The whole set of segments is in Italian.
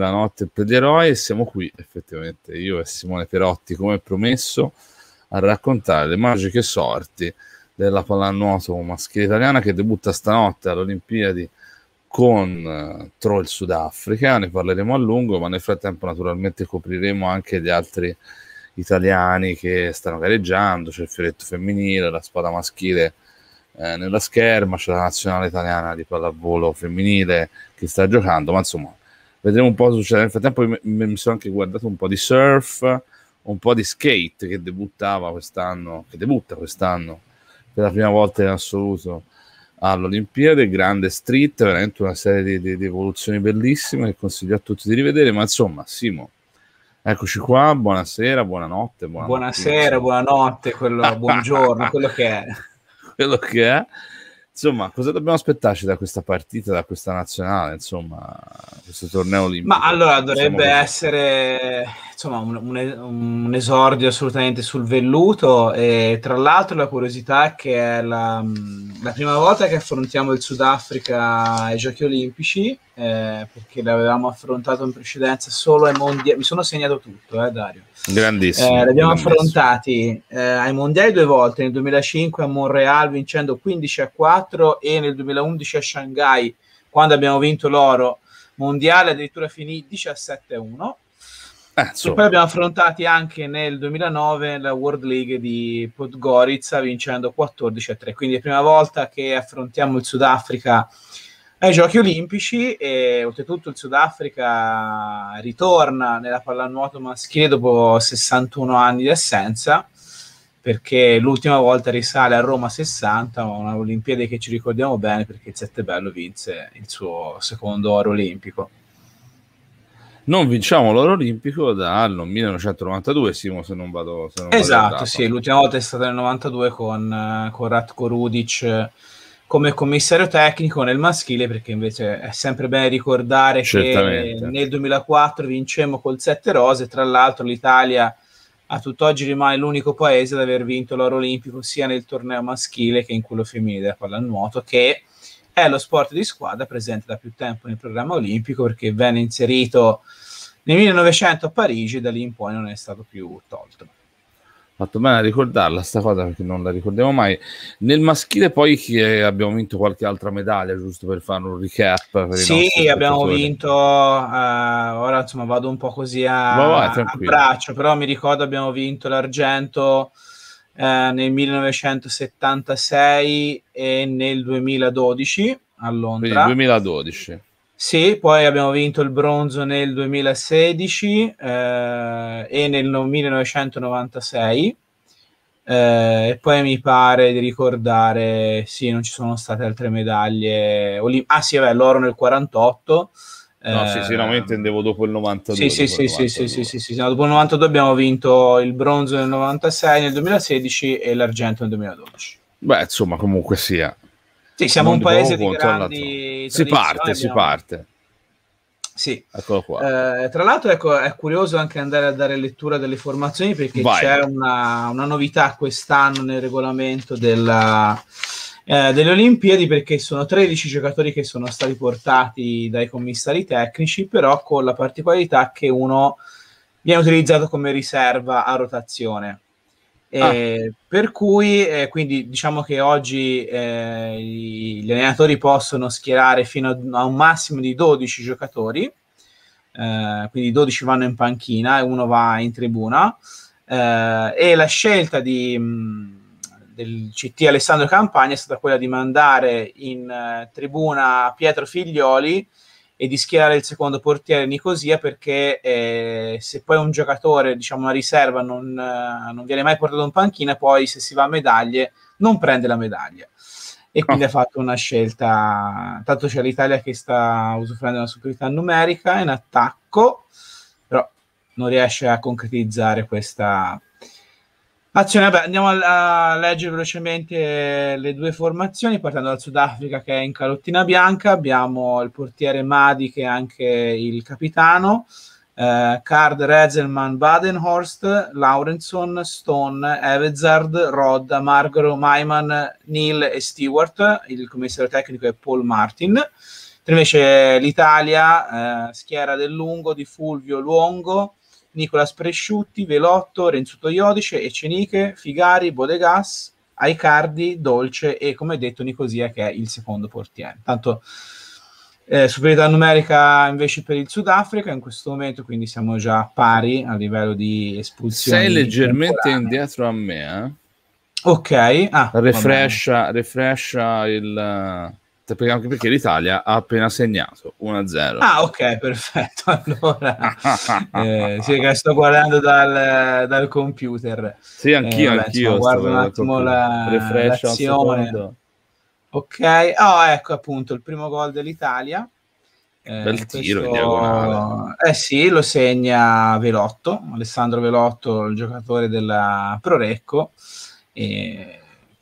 la notte per gli eroi e siamo qui effettivamente io e Simone Perotti come promesso a raccontare le magiche sorti della pallanuoto maschile italiana che debutta stanotte all'Olimpiadi con eh, Troll Sudafrica, ne parleremo a lungo, ma nel frattempo naturalmente copriremo anche gli altri italiani che stanno gareggiando, c'è il fioretto femminile, la spada maschile eh, nella scherma, c'è la nazionale italiana di pallavolo femminile che sta giocando, ma insomma vedremo un po' cosa succede. Nel frattempo mi, mi sono anche guardato un po' di surf, un po' di skate che debuttava quest'anno, che debutta quest'anno per la prima volta in assoluto all'Olimpiade, grande street, veramente una serie di, di, di evoluzioni bellissime che consiglio a tutti di rivedere, ma insomma, Simo, Eccoci qua, buonasera, buonanotte. buonasera, buonanotte, quello, buongiorno, quello che è. quello che è. Insomma, cosa dobbiamo aspettarci da questa partita, da questa nazionale, insomma, questo torneo olimpico? Ma allora dovrebbe essere insomma un, un, un, esordio assolutamente sul velluto e tra l'altro la curiosità è che è la, mm, la prima volta che affrontiamo il Sudafrica ai giochi olimpici eh, perché l'avevamo affrontato in precedenza solo ai mondiali mi sono segnato tutto eh, Dario grandissimo eh, l'abbiamo grandissimo. affrontati eh, ai mondiali due volte nel 2005 a Montreal vincendo 15 a 4 e nel 2011 a Shanghai quando abbiamo vinto l'oro mondiale addirittura finì 17 a 1 eh, e poi abbiamo affrontato anche nel 2009 la World League di Podgorica vincendo 14 a 3. Quindi è la prima volta che affrontiamo il Sudafrica ai Giochi Olimpici e oltretutto il Sudafrica ritorna nella pallanuoto maschile dopo 61 anni di assenza perché l'ultima volta risale a Roma 60, una Olimpiade che ci ricordiamo bene perché il Bello vinse il suo secondo oro olimpico non vinciamo l'oro olimpico dal 1992, Simo, se non vado... Se non esatto, vado sì, l'ultima volta è stata nel 92 con, eh, con Ratko Rudic eh, come commissario tecnico nel maschile, perché invece è sempre bene ricordare Certamente. che nel 2004 vincemmo col Sette rose, tra l'altro l'Italia a tutt'oggi rimane l'unico paese ad aver vinto l'oro olimpico sia nel torneo maschile che in quello femminile da pallanuoto, che è lo sport di squadra presente da più tempo nel programma olimpico perché venne inserito nel 1900 a Parigi e da lì in poi non è stato più tolto. Fatto bene a ricordarla sta cosa perché non la ricordiamo mai. Nel maschile poi che abbiamo vinto qualche altra medaglia, giusto per fare un recap. sì, abbiamo vinto, uh, ora insomma vado un po' così a, vai, a braccio, però mi ricordo abbiamo vinto l'argento eh, nel 1976 e nel 2012 a Londra. Quindi 2012. Sì, poi abbiamo vinto il bronzo nel 2016 eh, e nel 1996. Eh, e poi mi pare di ricordare, sì, non ci sono state altre medaglie. Olim- ah sì, vabbè, l'oro nel 48 No, eh, sì, sì, no, ehm, intendevo dopo il 92. Sì, sì, il 92. sì, sì, sì, sì, sì, no, dopo il 92 abbiamo vinto il bronzo nel 96, nel 2016 e l'argento nel 2012. Beh, insomma, comunque sia. Sì, siamo non un paese di grandi Si parte, si parte. Sì. Eccolo qua. Eh, tra l'altro ecco, è curioso anche andare a dare lettura delle formazioni perché Vai. c'è una, una novità quest'anno nel regolamento della eh, delle Olimpiadi perché sono 13 giocatori che sono stati portati dai commissari tecnici, però con la particolarità che uno viene utilizzato come riserva a rotazione. Eh, ah. Per cui, eh, quindi diciamo che oggi eh, gli allenatori possono schierare fino a un massimo di 12 giocatori, eh, quindi 12 vanno in panchina e uno va in tribuna, eh, e la scelta di... Mh, del CT Alessandro Campagna è stata quella di mandare in eh, tribuna Pietro Figlioli e di schierare il secondo portiere Nicosia perché eh, se poi un giocatore, diciamo una riserva, non, eh, non, viene mai portato in panchina, poi se si va a medaglie non prende la medaglia. E quindi oh. ha fatto una scelta, tanto c'è l'Italia che sta usufruendo una superiorità numerica in attacco, però non riesce a concretizzare questa Azione, vabbè, andiamo a, a, leggere velocemente le due formazioni, partendo dal Sudafrica che è in calottina bianca, abbiamo il portiere Madi che è anche il capitano, eh, Card, Rezelman, Badenhorst, Laurenson, Stone, Evezard, Rod, Margaro, Maiman, Neil e Stewart, il commissario tecnico è Paul Martin. Invece l'Italia, eh, schiera del lungo di Fulvio Luongo, Nicolas Presciutti, Velotto, Renzo Toiodice, Eceniche, Figari, Bodegas, Aicardi, Dolce e come detto Nicosia che è il secondo portiere. Tanto eh, superiorità numerica invece per il Sudafrica in questo momento, quindi siamo già pari a livello di espulsione. Sei leggermente temporane. indietro a me, eh? Ok, ah, refresha, refresha il, Esatto, anche perché l'Italia ha appena segnato 1-0. Ah, ok, perfetto. Allora, eh, sì, sto guardando dal, dal computer. Sì, anch'io, eh, vabbè, anch'io. Insomma, guardo un attimo la, l'azione. Ok, oh, ecco appunto il primo gol dell'Italia. Eh, Bel tiro questo... diagonale. Eh sì, lo segna Velotto, Alessandro Velotto, il giocatore della Prorecco. E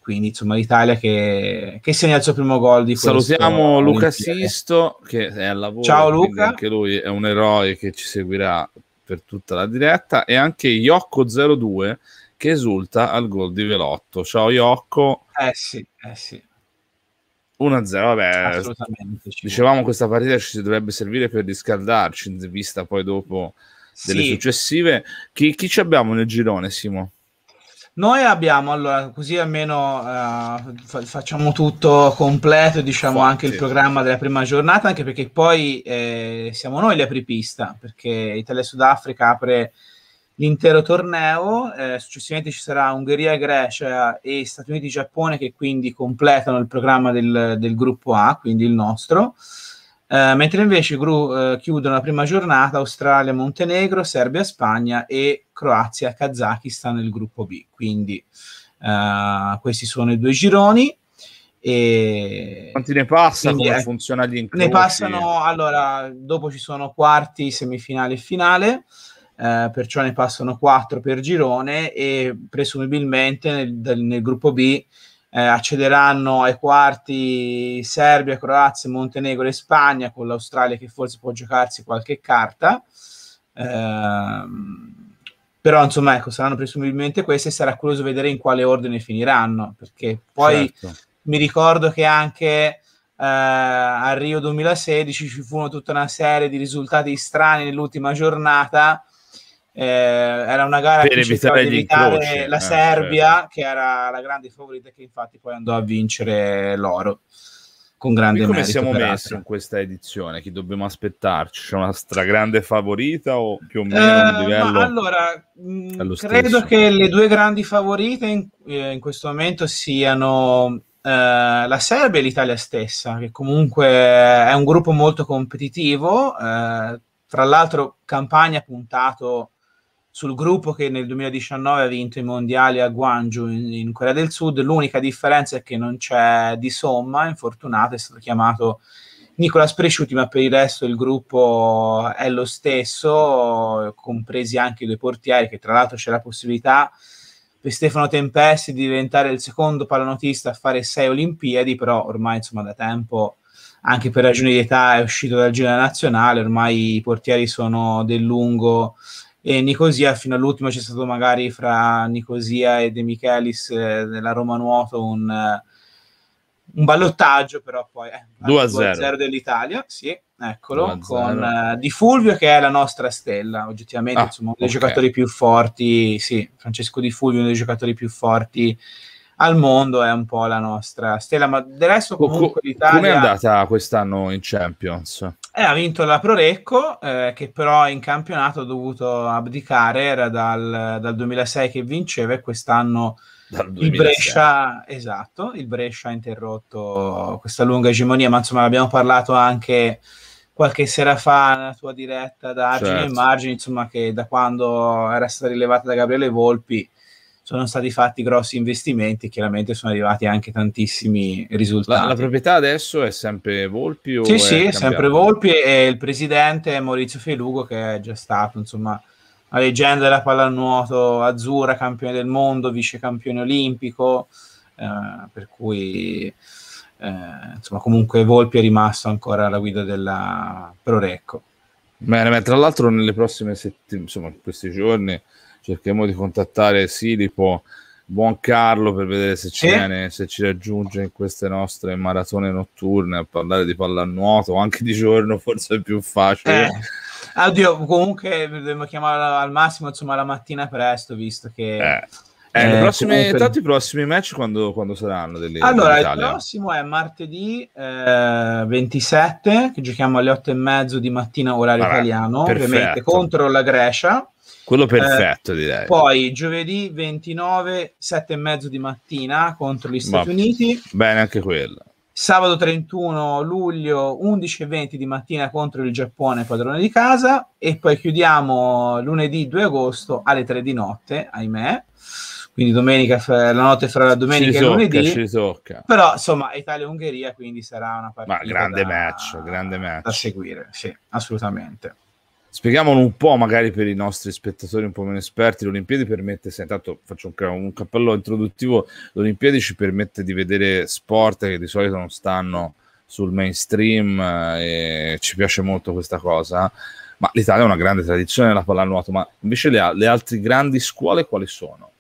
quindi insomma l'Italia che, che segna il suo primo gol di salutiamo Luca Olimpiade. Sisto che è al lavoro ciao Luca anche lui è un eroe che ci seguirà per tutta la diretta e anche Iocco02 che esulta al gol di Velotto ciao Iocco eh sì eh sì 1-0, vabbè, dicevamo questa partita ci dovrebbe servire per riscaldarci in vista poi dopo delle sì. successive. Chi, chi ci abbiamo nel girone, Simo? Noi abbiamo, allora, così almeno uh, fa- facciamo tutto completo, diciamo Fonte. anche il programma della prima giornata, anche perché poi eh, siamo noi apripista, perché Italia e Sudafrica apre l'intero torneo, eh, successivamente ci sarà Ungheria, Grecia e Stati Uniti, Giappone che quindi completano il programma del, del gruppo A, quindi il nostro. Eh, mentre invece gru uh, chiudono la prima giornata Australia, Montenegro, Serbia, Spagna e Croazia, Kazakistan nel gruppo B. Quindi uh, questi sono i due gironi. E Quanti ne passano? Quindi, come funziona gli incroci? Ne passano, allora, dopo ci sono quarti, semifinale e finale. Eh, perciò ne passano 4 per girone e presumibilmente nel, nel gruppo B eh, accederanno ai quarti Serbia, Croazia, Montenegro e Spagna, con l'Australia che forse può giocarsi qualche carta. Eh, però insomma ecco, saranno presumibilmente queste e sarà curioso vedere in quale ordine finiranno, perché poi certo. mi ricordo che anche eh, a Rio 2016 ci furono tutta una serie di risultati strani nell'ultima giornata eh, era una gara per che cercava di evitare la eh, Serbia, eh, che era la grande favorita, che infatti poi andò a vincere l'oro con grande come merito. Come siamo messi in questa edizione? Chi dobbiamo aspettarci? C'è una stragrande favorita o più o meno eh, un livello? allora, mh, credo che le due grandi favorite in, eh, in questo momento siano eh, la Serbia e l'Italia stessa, che comunque è un gruppo molto competitivo. tra l'altro Campania ha puntato sul gruppo che nel 2019 ha vinto i mondiali a Guangzhou in, in Corea del Sud. L'unica differenza è che non c'è di somma, infortunato, è stato chiamato Nicola Presciuti, ma per il resto il gruppo è lo stesso, compresi anche i due portieri, che tra l'altro c'è la possibilità per Stefano Tempesti di diventare il secondo pallanotista a fare sei Olimpiadi, però ormai insomma da tempo anche per ragioni di età è uscito dal giro nazionale, ormai i portieri sono del lungo e Nicosia fino all'ultimo c'è stato magari fra Nicosia e De Michelis eh, della Roma Nuoto un, eh, un ballottaggio però poi eh, 2-0 dell'Italia sì, eccolo con uh, Di Fulvio che è la nostra stella oggettivamente ah, insomma uno dei okay. giocatori più forti sì, Francesco Di Fulvio uno dei giocatori più forti al mondo è un po' la nostra stella, ma del resto comunque l'Italia... Come è andata quest'anno in Champions? Eh, ha vinto la Prorecco, eh, che però in campionato ha dovuto abdicare, era dal, dal 2006 che vinceva e quest'anno il Brescia, esatto, il Brescia ha interrotto questa lunga egemonia, ma insomma abbiamo parlato anche qualche sera fa nella tua diretta da Argine certo. Margini, insomma che da quando era stata rilevata da Gabriele Volpi sono stati fatti grossi investimenti e chiaramente sono arrivati anche tantissimi risultati. La, la proprietà adesso è sempre Volpi? O sì, è sì, cambiato? sempre Volpi e il presidente è Maurizio Felugo che è già stato, insomma, la leggenda della pallanuoto azzurra, campione del mondo, vice campione olimpico, eh, per cui... Eh, insomma, comunque Volpi è rimasto ancora alla guida della Prorecco. Bene, tra l'altro nelle prossime settimane, insomma, in questi giorni, cerchiamo di contattare Silipo, buon Carlo, per vedere se ci, viene, se ci raggiunge in queste nostre maratone notturne a parlare di pallanuoto, anche di giorno forse è più facile. Eh. Oddio, comunque dobbiamo chiamarla al massimo, insomma, la mattina presto, visto che... Eh. Eh, eh prossime, comunque... Tanto prossimi match quando, quando saranno? Delle, allora, il prossimo è martedì eh, 27, che giochiamo alle 8 e mezzo di mattina, orario allora, italiano, perfetto. ovviamente contro la Grecia. Quello eh, perfetto, eh, direi. Poi giovedì 29, 7 e mezzo di mattina contro gli Stati Ma, Uniti. Bene, anche quello. Sabato 31 luglio 11 e 20 di mattina contro il Giappone, padrone di casa. E poi chiudiamo lunedì 2 agosto alle 3 di notte, ahimè quindi domenica la notte fra la domenica ci e tocca, ci tocca. però insomma Italia-Ungheria quindi sarà una partita Ma grande da, match grande match da seguire sì assolutamente Spieghiamolo un po', magari per i nostri spettatori un po' meno esperti, l'Olimpiadi permette, se intanto faccio un, un cappello introduttivo, l'Olimpiadi ci permette di vedere sport che di solito non stanno sul mainstream eh, e ci piace molto questa cosa, ma l'Italia ha una grande tradizione nella pallanuoto, ma invece le, le altre grandi scuole quali sono?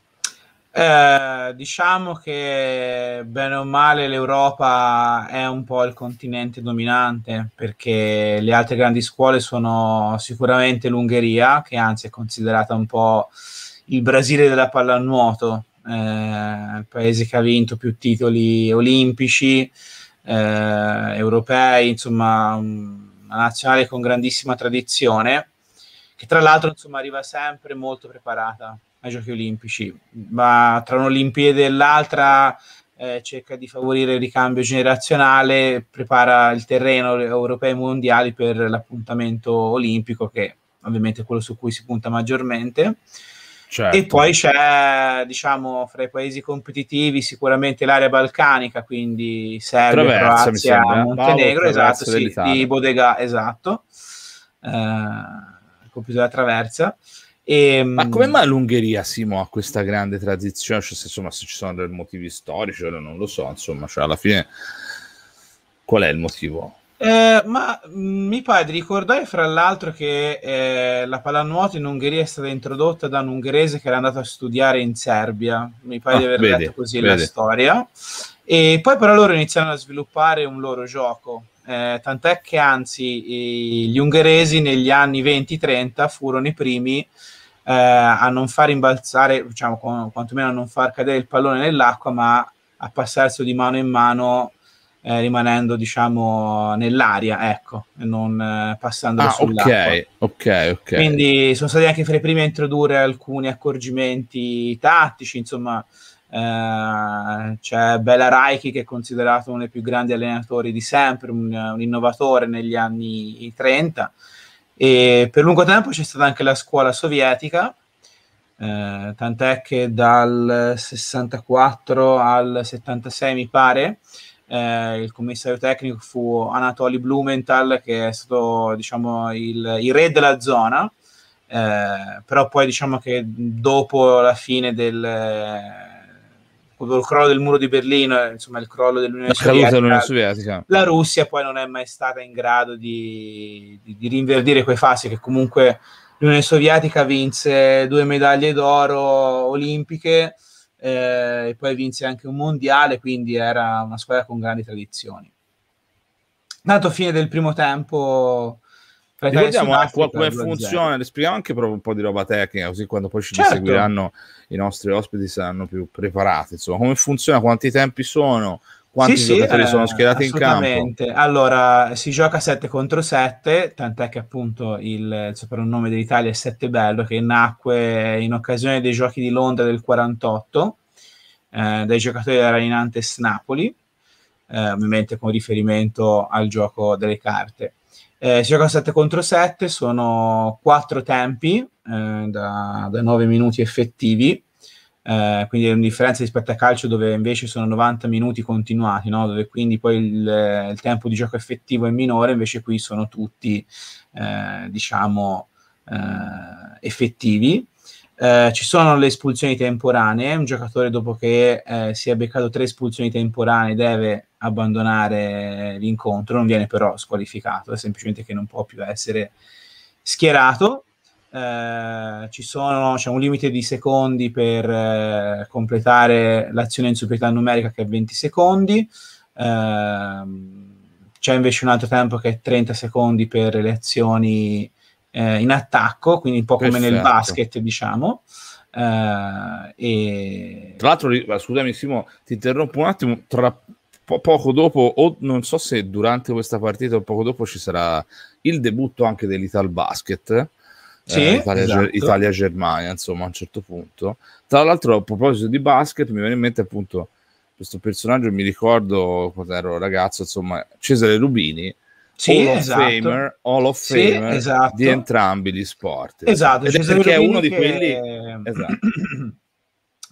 Eh, diciamo che bene o male l'Europa è un po' il continente dominante perché le altre grandi scuole sono sicuramente l'Ungheria, che anzi è considerata un po' il Brasile della pallanuoto, eh, il paese che ha vinto più titoli olimpici, eh, europei, insomma una nazionale con grandissima tradizione, che tra l'altro insomma arriva sempre molto preparata ai giochi olimpici, ma tra un'Olimpiade e l'altra eh, cerca di favorire il ricambio generazionale, prepara il terreno europeo e mondiale per l'appuntamento olimpico, che ovviamente è quello su cui si punta maggiormente. Certo. E poi c'è, diciamo, fra i paesi competitivi sicuramente l'area balcanica, quindi Serbia, Traversa, Croazia, Montenegro, Paolo, esatto, sì, di Bodega, esatto, eh, compito della traversa. E, ehm, Ma come mai l'Ungheria, Simo, ha questa grande tradizione? Cioè, se, insomma, se ci sono dei motivi storici, allora non lo so, insomma, cioè, alla fine qual è il motivo? Eh, ma mm, mi pare di ricordare fra l'altro che eh, la pallanuoto in Ungheria è stata introdotta da un ungherese che era andato a studiare in Serbia, mi pare ah, di aver letto così vedi. la storia, e poi però loro iniziano a sviluppare un loro gioco, eh, tant'è che anzi gli ungheresi negli anni 20-30 furono i primi eh, a non far imbalzare, diciamo, con, quantomeno a non far cadere il pallone nell'acqua, ma a passarselo di mano in mano eh, rimanendo diciamo nell'aria ecco e non eh, passando ah, ok ok ok quindi sono stati anche fra i primi a introdurre alcuni accorgimenti tattici insomma eh, c'è Bella Raichi che è considerato uno dei più grandi allenatori di sempre un, un innovatore negli anni 30 e per lungo tempo c'è stata anche la scuola sovietica, eh, tant'è che dal 64 al 76 mi pare eh, il commissario tecnico fu Anatoly Blumenthal che è stato diciamo, il, il re della zona, eh, però poi diciamo che dopo la fine del il crollo del muro di Berlino, eh, insomma il crollo dell'Unione Sovietica, la Russia poi non è mai stata in grado di, di, di rinverdire quei fasi che comunque l'Unione Sovietica vinse due medaglie d'oro olimpiche eh, e poi vinse anche un mondiale, quindi era una squadra con grandi tradizioni. Nato fine del primo tempo, Ricordiamo anche come funziona, le spieghiamo anche proprio un po' di roba tecnica, così quando poi ci certo. seguiranno i nostri ospiti saranno più preparati. Insomma, come funziona, quanti tempi sono, quanti sì, giocatori sì, sono eh, schierati eh, in campo? Allora, si gioca 7 contro 7, tant'è che appunto il, il soprannome dell'Italia è 7 Bello, che nacque in occasione dei giochi di Londra del 48, eh, dai giocatori della Rainantes Napoli, eh, ovviamente con riferimento al gioco delle carte. Eh, si gioca 7 contro 7, sono 4 tempi eh, da, da, 9 minuti effettivi, eh, quindi è una differenza rispetto a calcio dove invece sono 90 minuti continuati, no? dove quindi poi il, il, tempo di gioco effettivo è minore, invece qui sono tutti eh, diciamo eh, effettivi. Eh, ci sono le espulsioni temporanee, un giocatore dopo che eh, si è beccato tre espulsioni temporanee deve abbandonare l'incontro, non viene però squalificato, è semplicemente che non può più essere schierato. Eh, sono, c'è un limite di secondi per eh, completare l'azione in superiorità numerica che è 20 secondi. Eh, c'è invece un altro tempo che è 30 secondi per le azioni eh, in attacco, quindi un po' come Perfetto. nel basket, diciamo. Uh, e... Tra l'altro, scusami Simo, ti interrompo un attimo, tra po- poco dopo, o non so se durante questa partita o poco dopo ci sarà il debutto anche dell'Ital Basket. Eh, sì, eh, Italia, esatto. Italia, germania insomma, a un certo punto. Tra l'altro, a proposito di basket, mi viene in mente appunto questo personaggio, mi ricordo quando ero ragazzo, insomma, Cesare Rubini, sì, Hall, esatto. of Famer, Hall of sì, esatto. di entrambi gli sport. Esatto, Ed Cesare perché Rubini è uno di quelli... È... Esatto.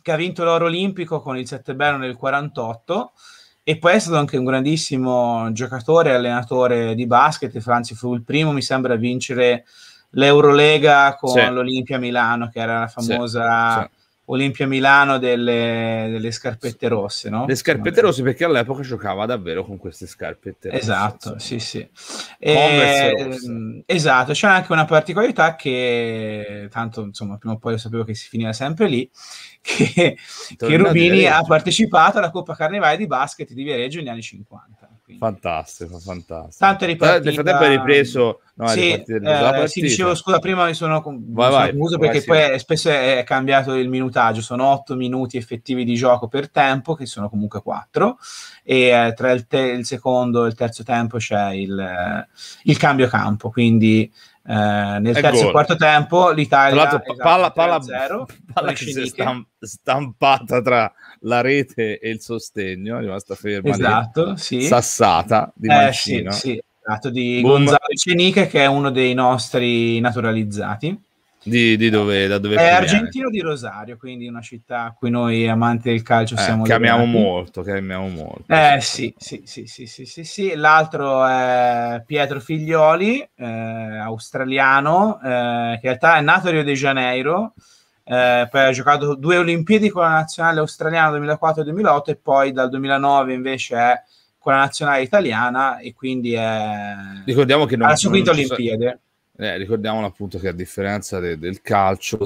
che ha vinto l'oro olimpico con il 7 bello nel 48 e poi è stato anche un grandissimo giocatore e allenatore di basket, anzi fu il primo mi sembra a vincere l'Eurolega con sì. l'Olimpia Milano che era la famosa... Sì, sì Olimpia Milano delle, delle, scarpette rosse, no? Le scarpette rosse perché all'epoca giocava davvero con queste scarpette rosse. Esatto, insomma. sì, sì. Eh, e, mm, esatto, c'è anche una particolarità che tanto, insomma, prima o poi lo sapevo che si finiva sempre lì, che, che Rubini ha partecipato alla Coppa Carnevale di basket di Viareggio negli anni 50. Quindi. Fantastico, fantastico. Tanto è ripartita... Nel frattempo hai ripreso... No, sì, eh, sì, dicevo, scusa, prima mi sono, vai, mi sono vai, perché vai, poi sì. Eh, spesso è cambiato il minutaggio, sono 8 minuti effettivi di gioco per tempo, che sono comunque 4, e eh, tra il, te- il, secondo e il terzo tempo c'è il, eh, il cambio campo, quindi eh, nel terzo e quarto tempo l'Italia esatto, palla, palla, zero, palla che stamp- stampata tra la rete e il sostegno è rimasta ferma esatto, lì, sì. sassata di eh, Mancino sì, sì, esatto, di Gonzalo Ceniche che è uno dei nostri naturalizzati di, di dove, da dove è argentino di Rosario, quindi una città a cui noi amanti del calcio eh, siamo. Chiamiamo molto, chiamiamo molto. Eh sì, sì, sì, sì, sì, sì, sì. L'altro è Pietro Figlioli, eh, australiano, eh, che in realtà è nato a Rio de Janeiro, eh, poi ha giocato due Olimpiadi con la nazionale australiana 2004-2008 e poi dal 2009 invece è con la nazionale italiana e quindi è... Ricordiamo che non, alla sua quinta Olimpiade. Eh, ricordiamolo appunto che a differenza de- del calcio,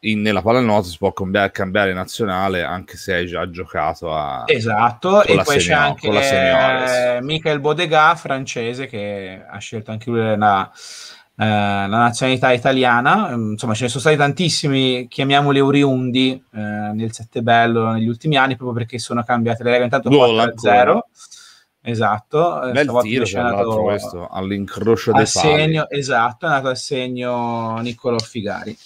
in, nella pallanuoto si può cambiare, cambiare, nazionale anche se hai già giocato a esatto e poi c'è anche eh, Michael Bodega francese che ha scelto anche lui la, eh, la, nazionalità italiana ehm, insomma ce ne sono stati tantissimi chiamiamoli oriundi eh, nel Settebello negli ultimi anni proprio perché sono cambiate le regole intanto Gol 4 0 Esatto, eh, bel tiro nato, questo all'incrocio del segno, Esatto, è andato a segno Niccolò Figari.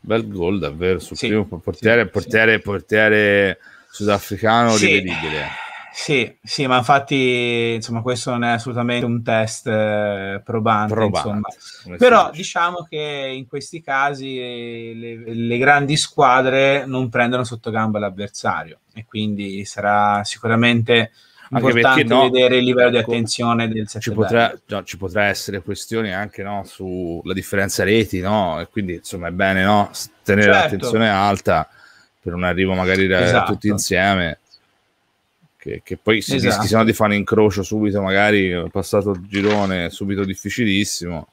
Bel gol davvero sul sì, primo portiere, sì, portiere, sì. portiere sudafricano sì. rivedibile. Sì, sì, ma infatti insomma, questo non è assolutamente un test eh, probante. probante Però diciamo che in questi casi eh, le, le, grandi squadre non prendono sotto gamba l'avversario e quindi sarà sicuramente anche perché no, vedere il livello di ecco, attenzione del ci potrà, no, ci potrà essere questioni anche no, sulla differenza reti, no? E quindi insomma è bene no, tenere certo. l'attenzione alta per un arrivo magari da, esatto. tutti insieme. Che, che, poi si esatto. rischi di fare un incrocio subito, magari passato il girone, subito difficilissimo.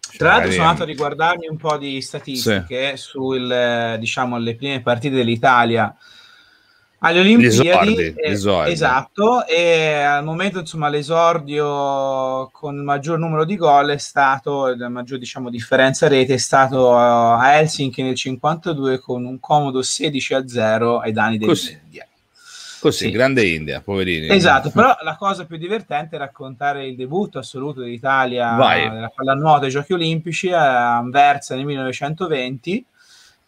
Cioè, Tra l'altro sono andato a riguardarmi un po' di statistiche sì. sulle eh, diciamo, prime partite dell'Italia alle Olimpiadi. Esordi, eh, Esatto, e al momento insomma l'esordio con il maggior numero di gol è stato, la maggior diciamo, differenza rete è stato a Helsinki nel 52 con un comodo 16 a 0 ai danni dell'India. Così, sì. grande India, poverini. Esatto, però la cosa più divertente è raccontare il debutto assoluto dell'Italia Vai. nella pallanuoto ai Giochi Olimpici a Anversa nel 1920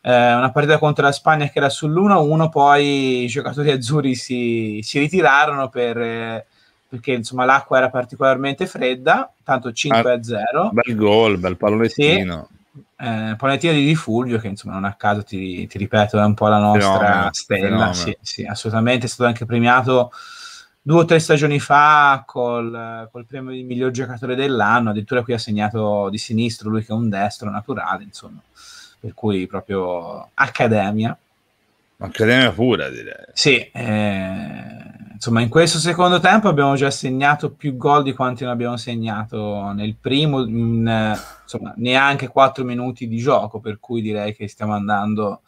eh, una partita contro la Spagna che era sull'1-1, poi i giocatori azzurri si, si ritirarono per, eh, perché insomma, l'acqua era particolarmente fredda, tanto 5-0. Ah, bel gol, bel pallonettino. Sì. Eh, Panettino di Di Fulvio, che insomma non a caso ti, ti ripeto è un po' la nostra fenomeno, stella, fenomeno. Sì, sì, assolutamente, è stato anche premiato due o tre stagioni fa col, col, premio di miglior giocatore dell'anno, addirittura qui ha segnato di sinistro lui che è un destro naturale, insomma per cui proprio accademia. Accademia pura, direi. Sì, eh, insomma, in questo secondo tempo abbiamo già segnato più gol di quanti ne abbiamo segnato nel primo, in, eh, insomma, neanche quattro minuti di gioco, per cui direi che stiamo andando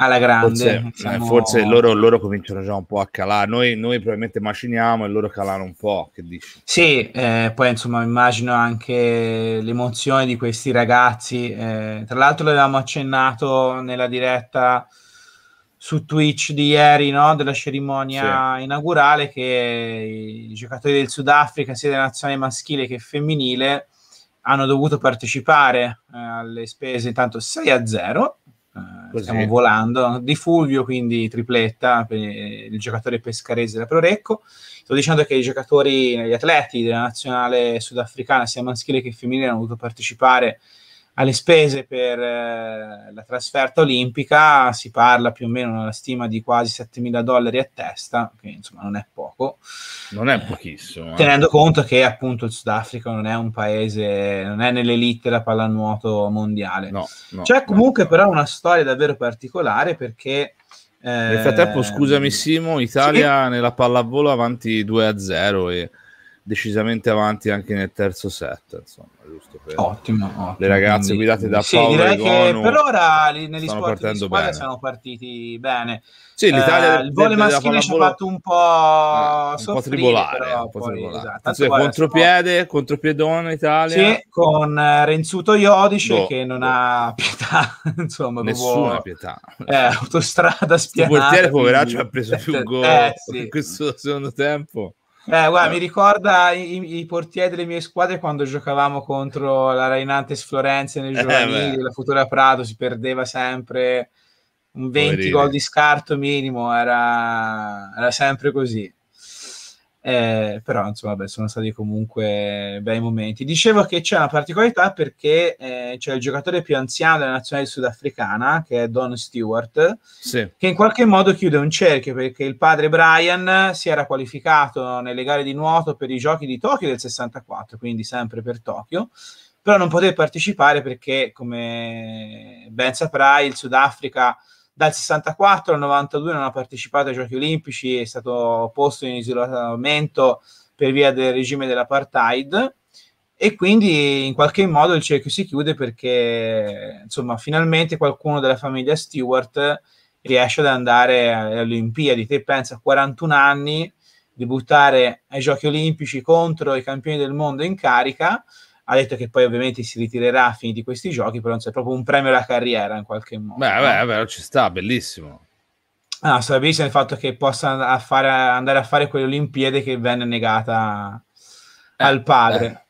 alla grande. Forse, siamo... Eh, forse loro, loro, cominciano già un po' a calare, noi, noi probabilmente maciniamo e loro calano un po', che dici? Sì, eh, poi insomma immagino anche l'emozione di questi ragazzi, eh, tra l'altro l'avevamo accennato nella diretta su Twitch di ieri, no? della cerimonia sì. inaugurale, che i giocatori del Sudafrica, sia della nazionale maschile che femminile, hanno dovuto partecipare eh, alle spese intanto 6 a 0 Così. stiamo volando. Di Fulvio, quindi tripletta per il giocatore pescarese della Recco. Sto dicendo che i giocatori, gli atleti della nazionale sudafricana, sia maschile che femminile, hanno dovuto partecipare alle spese per eh, la trasferta olimpica si parla più o meno una stima di quasi 7.000 dollari a testa, che insomma non è poco. Non è pochissimo. Eh, tenendo conto che appunto il Sudafrica non è un paese, non è nell'elite della pallanuoto mondiale. No, no, C'è comunque no, però una storia davvero particolare perché... Eh, Nel frattempo, scusami Simo, Italia sì. nella pallavolo avanti 2 a 0 e decisamente avanti anche nel terzo set. Insomma, giusto per ottimo, ottimo. le ragazze guidate da sì, Paolo direi che per ora li, negli sport di squadra bene. sono partiti bene. Sì, l'Italia eh, il volo maschile ci ha fatto un po', eh, un soffrire, po' tribolare, però, un po esatto. Guarda, contropiede, può... contropiedone Italia. Sì, con eh, Renzuto Iodice boh, che non boh. ha pietà, insomma, nessuna proprio... pietà. Eh, autostrada spianata. Il portiere poveraccio ha preso più eh, gol eh, sì. in questo secondo tempo eh, guarda, eh. mi ricorda i, i, portieri delle mie squadre quando giocavamo contro la Reinantes Florenze nel eh, giovanili, eh, la Futura Prato si perdeva sempre un 20 Poverine. gol di scarto minimo, era, era sempre così. Eh, però insomma beh, sono stati comunque bei momenti. Dicevo che c'è una particolarità perché eh, c'è il giocatore più anziano della nazionale sudafricana che è Don Stewart, sì. che in qualche modo chiude un cerchio perché il padre Brian si era qualificato nelle gare di nuoto per i giochi di Tokyo del 64, quindi sempre per Tokyo però non poteva partecipare perché, come ben saprai, il Sudafrica dal 64 al 92 non ha partecipato ai Giochi Olimpici, è stato posto in isolamento per via del regime dell'apartheid e quindi in qualche modo il cerchio si chiude perché insomma finalmente qualcuno della famiglia Stewart riesce ad andare alle Olimpiadi. Te pensa a 41 anni, debuttare ai Giochi Olimpici contro i campioni del mondo in carica ha detto che poi ovviamente si ritirerà a fine di questi giochi, però non so, proprio un premio alla carriera in qualche modo. Beh, beh, beh ci sta, bellissimo. Ah, sarà bellissimo il fatto che possa a fare, andare a fare quelle Olimpiadi che venne negata eh, al padre.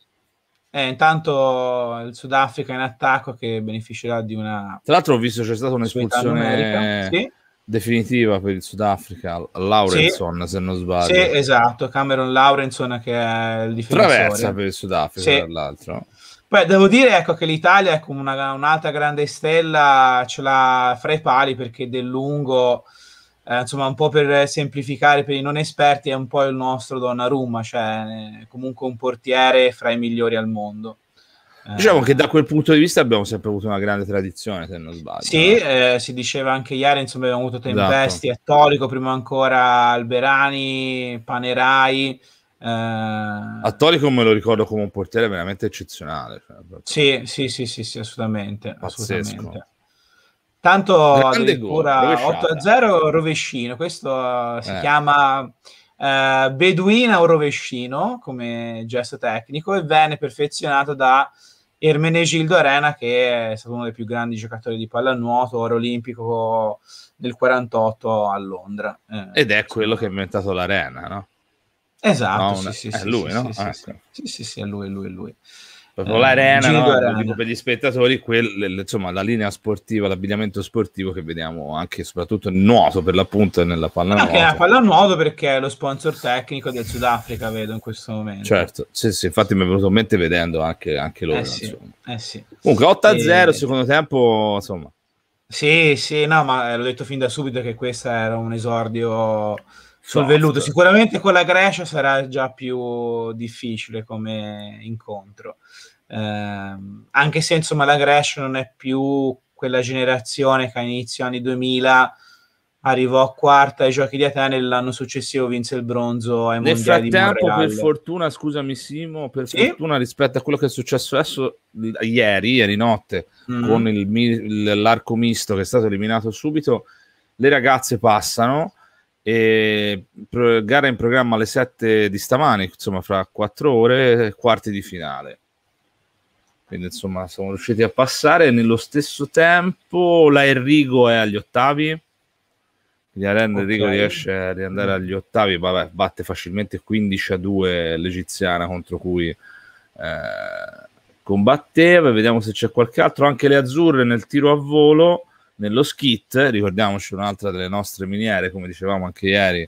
Eh. Eh, intanto il Sudafrica in attacco che beneficerà di una... Tra l'altro ho visto c'è stata un'espulsione... Sì definitiva per il Sudafrica, Laurenson sì, se non sbaglio. Sì, esatto, Cameron Laurenson che è il difensore. Traversa per il Sudafrica, sì. tra l'altro. Beh, devo dire ecco, che l'Italia è come ecco, una, un'altra grande stella, ce l'ha fra i pali perché del lungo, eh, insomma, un po' per semplificare per i non esperti, è un po' il nostro Donnarumma, cioè eh, comunque un portiere fra i migliori al mondo. Eh. Diciamo che da quel punto di vista abbiamo sempre avuto una grande tradizione, se non sbaglio. Sì, eh, eh si diceva anche ieri, insomma, abbiamo avuto esatto. Tempesti, esatto. Attolico, prima ancora Alberani, Panerai. Eh... Attolico me lo ricordo come un portiere veramente eccezionale. Cioè, sì, sì, sì, sì, sì, assolutamente. Pazzesco. assolutamente. Tanto Grande addirittura 8-0 rovescino, questo si eh. chiama Uh, Beduina o Rovescino come gesto tecnico e venne perfezionato da Ermenegildo Arena che è stato uno dei più grandi giocatori di pallanuoto, oro olimpico del 48 a Londra. Eh, Ed è quello che ha inventato l'Arena, no? Esatto, no, una... sì, è sì, lui, sì, no? Sì, ah, ecco. sì, sì, sì, è lui, è lui, è lui proprio eh, l'arena, no? arena. per gli spettatori, quel, insomma, la linea sportiva, l'abbigliamento sportivo che vediamo anche soprattutto nel nuoto per l'appunto e nella pallanuoto. Anche la pallanuoto perché è lo sponsor tecnico del Sudafrica, vedo in questo momento. Certo, sì, sì, infatti mi è venuto in mente vedendo anche, anche loro. Eh sì, eh sì. Comunque 8-0, e... secondo tempo, insomma. Sì, sì, no, ma eh, l'ho detto fin da subito che questo era un esordio sul velluto. Sicuramente con la Grecia sarà già più difficile come incontro Ehm, anche se insomma la Gresh non è più quella generazione che a inizio anni 2000 arrivò a quarta ai giochi di Atene e l'anno successivo vinse il bronzo ai Nel mondiali frattempo, per fortuna, scusami Simo, per sì? fortuna rispetto a quello che è successo adesso, ieri, ieri notte, mm. con il, l'arco misto che è stato eliminato subito, le ragazze passano e gara in programma alle 7 di stamani, insomma fra 4 ore, quarti di finale quindi insomma siamo riusciti a passare nello stesso tempo la Enrico è agli ottavi quindi Aren okay. Enrico riesce a riandare mm. agli ottavi vabbè, batte facilmente 15 a 2 l'egiziana contro cui eh, combatteva vediamo se c'è qualche altro anche le azzurre nel tiro a volo nello skit ricordiamoci un'altra delle nostre miniere come dicevamo anche ieri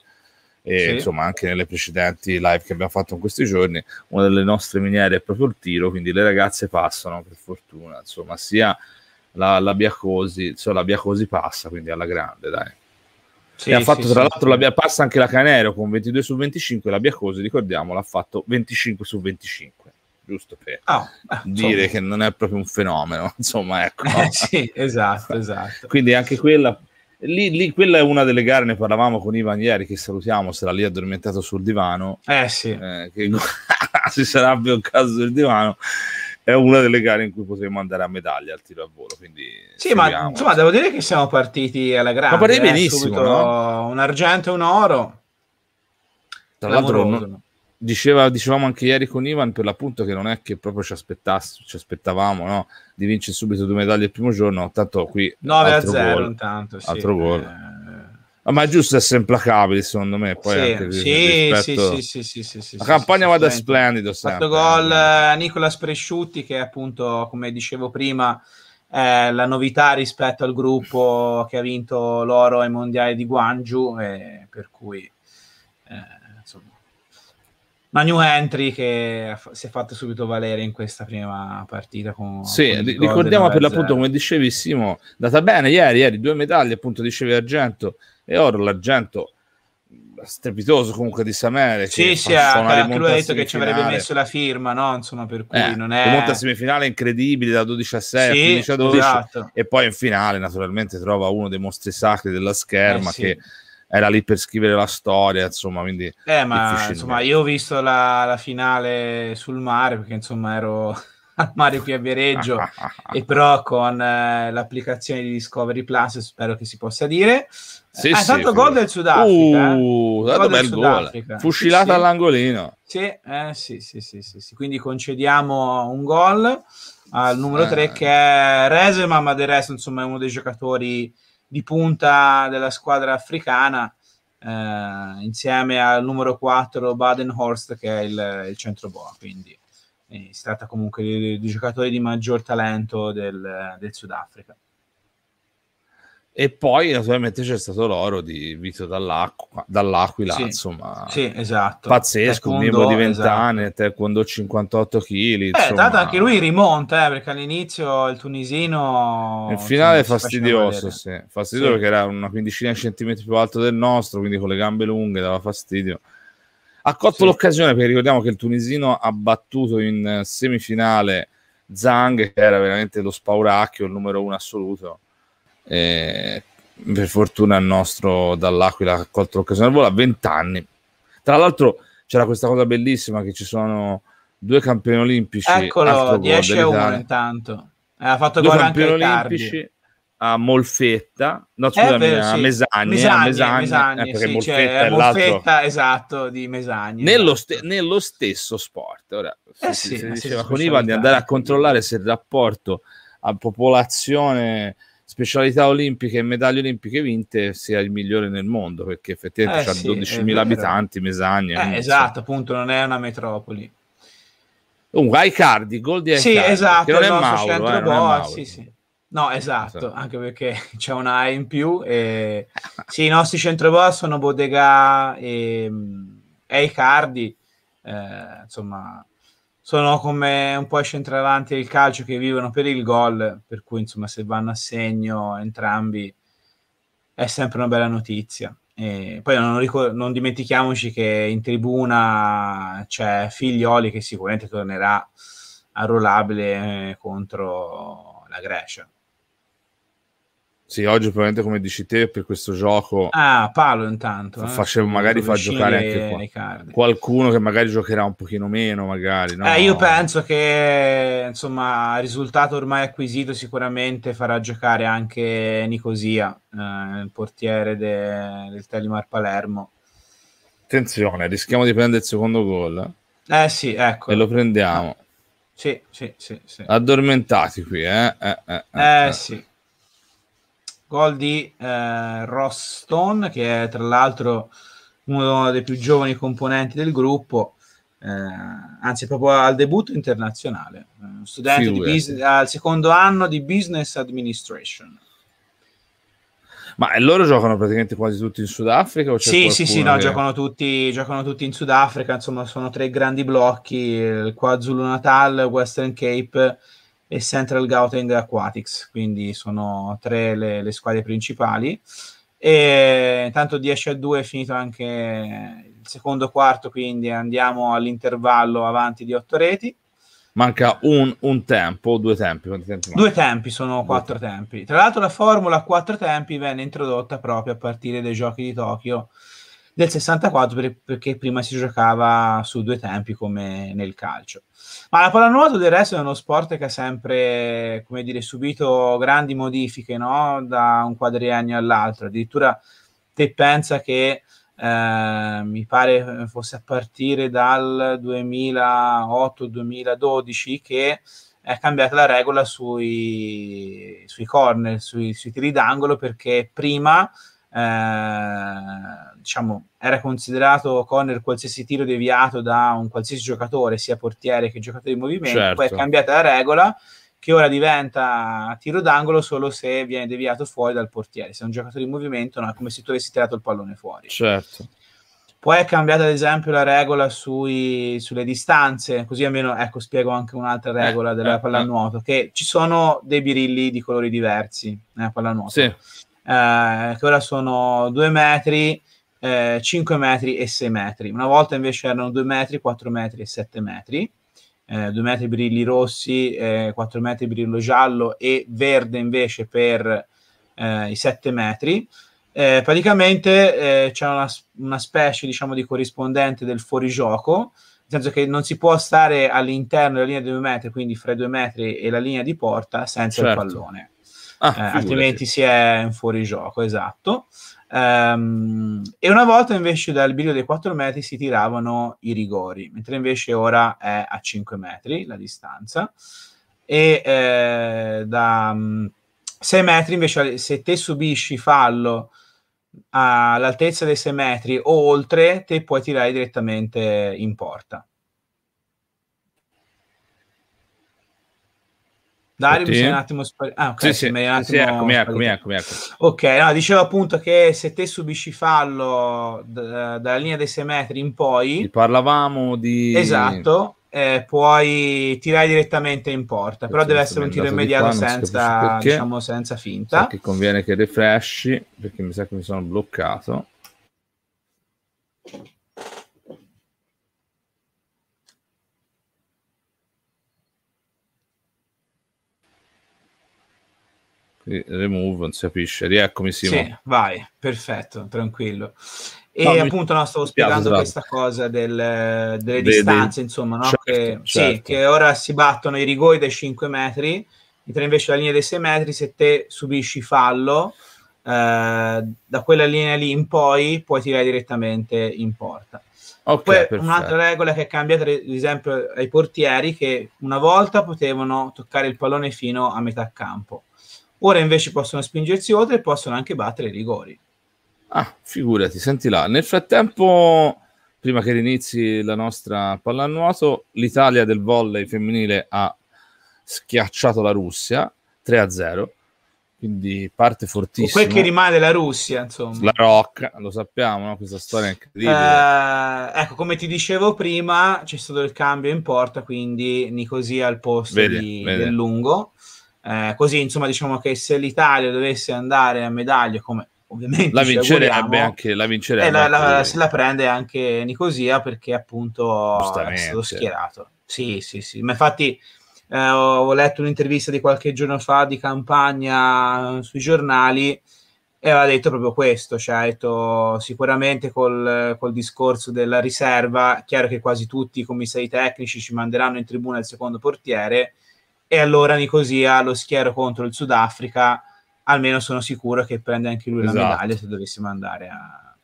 e sì. insomma anche nelle precedenti live che abbiamo fatto in questi giorni una delle nostre miniere è proprio il tiro quindi le ragazze passano per fortuna insomma sia la, la Biacosi insomma la Biacosi passa quindi alla grande dai sì, e ha fatto sì, tra l'altro la Bia, passa anche la Canero con 22 su 25 la Biacosi ricordiamo l'ha fatto 25 su 25 giusto per ah, eh, dire che non è proprio un fenomeno, insomma, ecco. Eh, sì, esatto, esatto. Quindi anche quella Lì, lì, quella è una delle gare, ne parlavamo con Ivan ieri, che salutiamo, sarà lì addormentato sul divano. Eh sì. Eh, che si sarà caso del divano. È una delle gare in cui potremmo andare a medaglia al tiro a volo. Quindi sì, seguiamo. ma insomma, devo dire che siamo partiti alla grande. Ma partiti eh, benissimo, eh, no? Un argento e un oro. Tra l'altro, non, diceva, dicevamo anche ieri con Ivan per l'appunto che non è che proprio ci, ci aspettavamo no? di vincere subito due medaglie il primo giorno, tanto qui 9 a 0 gol, intanto, sì. altro gol. Eh... Ah, ma è giusto essere implacabili, secondo me. Poi sì, sì, sì, sì, sì, sì, sì, La campagna sì, vada splendido. Sempre. Fatto gol a eh, eh, Nicolas Presciutti, che è appunto, come dicevo prima, è la novità rispetto al gruppo che ha vinto l'oro ai mondiali di Guangzhou, eh, per cui... Eh, una new entry che si è fatta subito valere in questa prima partita. Con, sì, con ricordiamo per l'appunto, come dicevi Simo, è bene ieri, ieri due medaglie, appunto dicevi argento e oro, l'argento strepitoso comunque di Samere. Sì, sì, anche lui ha detto che ci avrebbe messo la firma, no? Insomma, per cui eh, non è... Rimonta semifinale incredibile da 12 a 6, sì, 15 a 12 esatto. e poi in finale naturalmente trova uno dei mostri sacri della scherma eh, sì. che era lì per scrivere la storia, insomma, quindi... Eh, ma insomma, io ho visto la, la finale sul mare, perché insomma ero al mare qui a Viareggio, e però con eh, l'applicazione di Discovery Plus, spero che si possa dire, sì, ha ah, sì, fatto sì. gol del uh, Sudafrica. Uh, eh. bel Sudafrica. Fucilata sì, all'angolino. Sì. Eh, sì, sì, sì, sì, Quindi concediamo un gol al numero 3 eh. che è Resema, ma del resto insomma è uno dei giocatori di punta della squadra africana eh, insieme al numero 4 Baden-Horst che è il, il boa quindi eh, si tratta comunque di, di, giocatori di maggior talento del, del Sudafrica e poi naturalmente c'è stato l'oro di Vito Dall'Aquila, dall'Aquila sì, insomma, sì, esatto. pazzesco, taekwondo, un bimbo di vent'anni, esatto. anni, taekwondo 58 kg. Eh, tanto anche lui rimonta, eh, perché all'inizio il tunisino... Il finale è fastidioso, sì, fastidioso sì. perché era una quindicina di centimetri più alto del nostro, quindi con le gambe lunghe dava fastidio. Ha colto l'occasione perché ricordiamo che il tunisino ha battuto in semifinale Zhang, che era veramente lo spauracchio, il numero uno assoluto eh, per fortuna il nostro dall'Aquila ha colto l'occasione al volo a 20 anni. Tra l'altro c'era questa cosa bellissima che ci sono due campioni olimpici. Eccolo, 10 e 1 intanto. Eh, ha fatto due campioni olimpici a Molfetta, no eh, scusami, vero, a Mesagni, Mesagni, a Mesagni, Mesagni eh, sì, Molfetta, cioè, è Molfetta esatto, di Mesagni. Nello, esatto. ste- nello stesso sport. Ora, eh si, sì, si diceva con Ivan di andare a controllare se il rapporto a popolazione specialità olimpiche e medaglie olimpiche vinte sia il migliore nel mondo perché effettivamente eh, ha sì, 12.000 abitanti Mesagna eh, esatto so. appunto non è una metropoli comunque uh, Aicardi gol di Aicardi sì esatto non è, Mauro, eh, non è Mauro, sì, sì. no esatto, esatto, anche perché c'è una A in più e... sì i nostri centroboss sono Bodega ehm, e Icardi. eh, insomma sono come un po' i centravanti del calcio che vivono per il gol, per cui insomma se vanno a segno entrambi è sempre una bella notizia. E poi non, ricor- non, dimentichiamoci che in tribuna c'è Figlioli che sicuramente tornerà a rollabile eh, contro la Grecia. Sì, oggi probabilmente come dici te per questo gioco... Ah, Palo intanto. Eh? Face, magari fa giocare anche qua. qualcuno che magari giocherà un pochino meno, magari. No? Eh, io penso che, insomma, risultato ormai acquisito sicuramente farà giocare anche Nicosia, eh, il portiere de- del Telemar Palermo. Attenzione, rischiamo di prendere il secondo gol. Eh, eh sì, ecco. E lo prendiamo. Sì, sì, sì. sì. Addormentati qui, eh? Eh, eh, eh, eh, eh. sì. Gol di eh, Ross Stone, che è tra l'altro uno dei più giovani componenti del gruppo, eh, anzi proprio al debutto internazionale, eh, studente business, al secondo anno di Business Administration. Ma loro giocano praticamente quasi tutti in Sudafrica? sì, sì, sì, no, che... giocano, tutti, giocano tutti in Sudafrica, insomma sono tre grandi blocchi, il KwaZulu Natal, Western Cape e Central Gauteng Aquatics, quindi sono tre le, le squadre principali. E intanto 10 a 2 è finito anche il secondo quarto, quindi andiamo all'intervallo avanti di otto reti. Manca un, un tempo, due tempi. tempi due tempi sono quattro tempi. tempi. Tra l'altro la formula a quattro tempi venne introdotta proprio a partire dai giochi di Tokyo del 64 perché prima si giocava su due tempi come nel calcio. Ma la pallanuoto del resto è uno sport che ha sempre, come dire, subito grandi modifiche no? da un quadriennio all'altro. Addirittura te pensa che eh, mi pare fosse a partire dal 2008-2012 che è cambiata la regola sui, sui corner, sui, sui tiri d'angolo perché prima eh, diciamo, era considerato Conner qualsiasi tiro deviato da un qualsiasi giocatore, sia portiere che giocatore di movimento, certo. poi è cambiata la regola che ora diventa tiro d'angolo solo se viene deviato fuori dal portiere, se è un giocatore di movimento no, è come se tu avessi tirato il pallone fuori. Certo. Poi è cambiata ad esempio la regola sui, sulle distanze, così almeno ecco, spiego anche un'altra eh, regola della eh, pallanuoto, che ci sono dei birilli di colori diversi nella pallanuoto. Sì eh, che ora sono 2 metri, eh, 5 metri e 6 metri. Una volta invece erano 2 metri, 4 metri e 7 metri. Eh, 2 metri brilli rossi, 4 eh, metri brillo giallo e verde invece per eh, i 7 metri. praticamente c'è una, una, specie diciamo, di corrispondente del fuorigioco nel senso che non si può stare all'interno della linea di 2 metri, quindi fra i 2 metri e la linea di porta, senza certo. il pallone. Ah, eh, altrimenti si è in fuorigioco, esatto. Um, e una volta invece dal bivio dei 4 metri si tiravano i rigori, mentre invece ora è a 5 metri la distanza. E eh, da 6 mm, metri invece se te subisci fallo all'altezza dei 6 metri o oltre, te puoi tirare direttamente in porta. Dario, sì. è un attimo sparito. Ah, ok, Ok, no, dicevo appunto che se te subisci fallo d- dalla linea dei 6 metri in poi... Parlavamo di... Esatto, eh, puoi tirare direttamente in porta, però deve essere un tiro immediato senza, diciamo, senza finta. So che conviene che refresci perché mi sa che mi sono bloccato. remove, non si capisce. Rieccomi, Simo. Sì, vai, perfetto, tranquillo. E no, appunto, no, stavo spiegando esatto. questa cosa del, delle De, distanze, insomma, no? certo, che, certo. Sì, che, ora si battono i rigori dai 5 metri, mentre invece la linea dei 6 metri, se te subisci fallo, eh, da quella linea lì in poi puoi tirare direttamente in porta. Okay, Poi un'altra regola che è cambiata, ad esempio, ai portieri che una volta potevano toccare il pallone fino a metà campo, Ora invece possono spingersi oltre e possono anche battere i rigori. Ah, figurati, senti là. Nel frattempo, prima che inizi la nostra pallanuoto, l'Italia del volley femminile ha schiacciato la Russia 3-0 quindi parte fortissima. Quel che rimane la Russia, insomma. La Rock, lo sappiamo, no? questa storia è incredibile. Eh, ecco, come ti dicevo prima, c'è stato il cambio in porta, quindi Nicosia al posto vedi, di, vedi. del Lungo. Eh, così, insomma, diciamo che se l'Italia dovesse andare a medaglia, come ovviamente la vincerebbe anche la vincerebbe eh, la, la, se la prende anche Nicosia perché appunto è stato schierato. Sì, sì, sì. Ma infatti eh, ho, ho letto un'intervista di qualche giorno fa di campagna sui giornali e aveva detto proprio questo, cioè ha detto sicuramente col, col, discorso della riserva, chiaro che quasi tutti i commissari tecnici ci manderanno in tribuna il secondo portiere, e allora Nicosia lo schiero contro il Sudafrica, almeno sono sicuro che prende anche lui esatto. la medaglia se dovessimo andare a...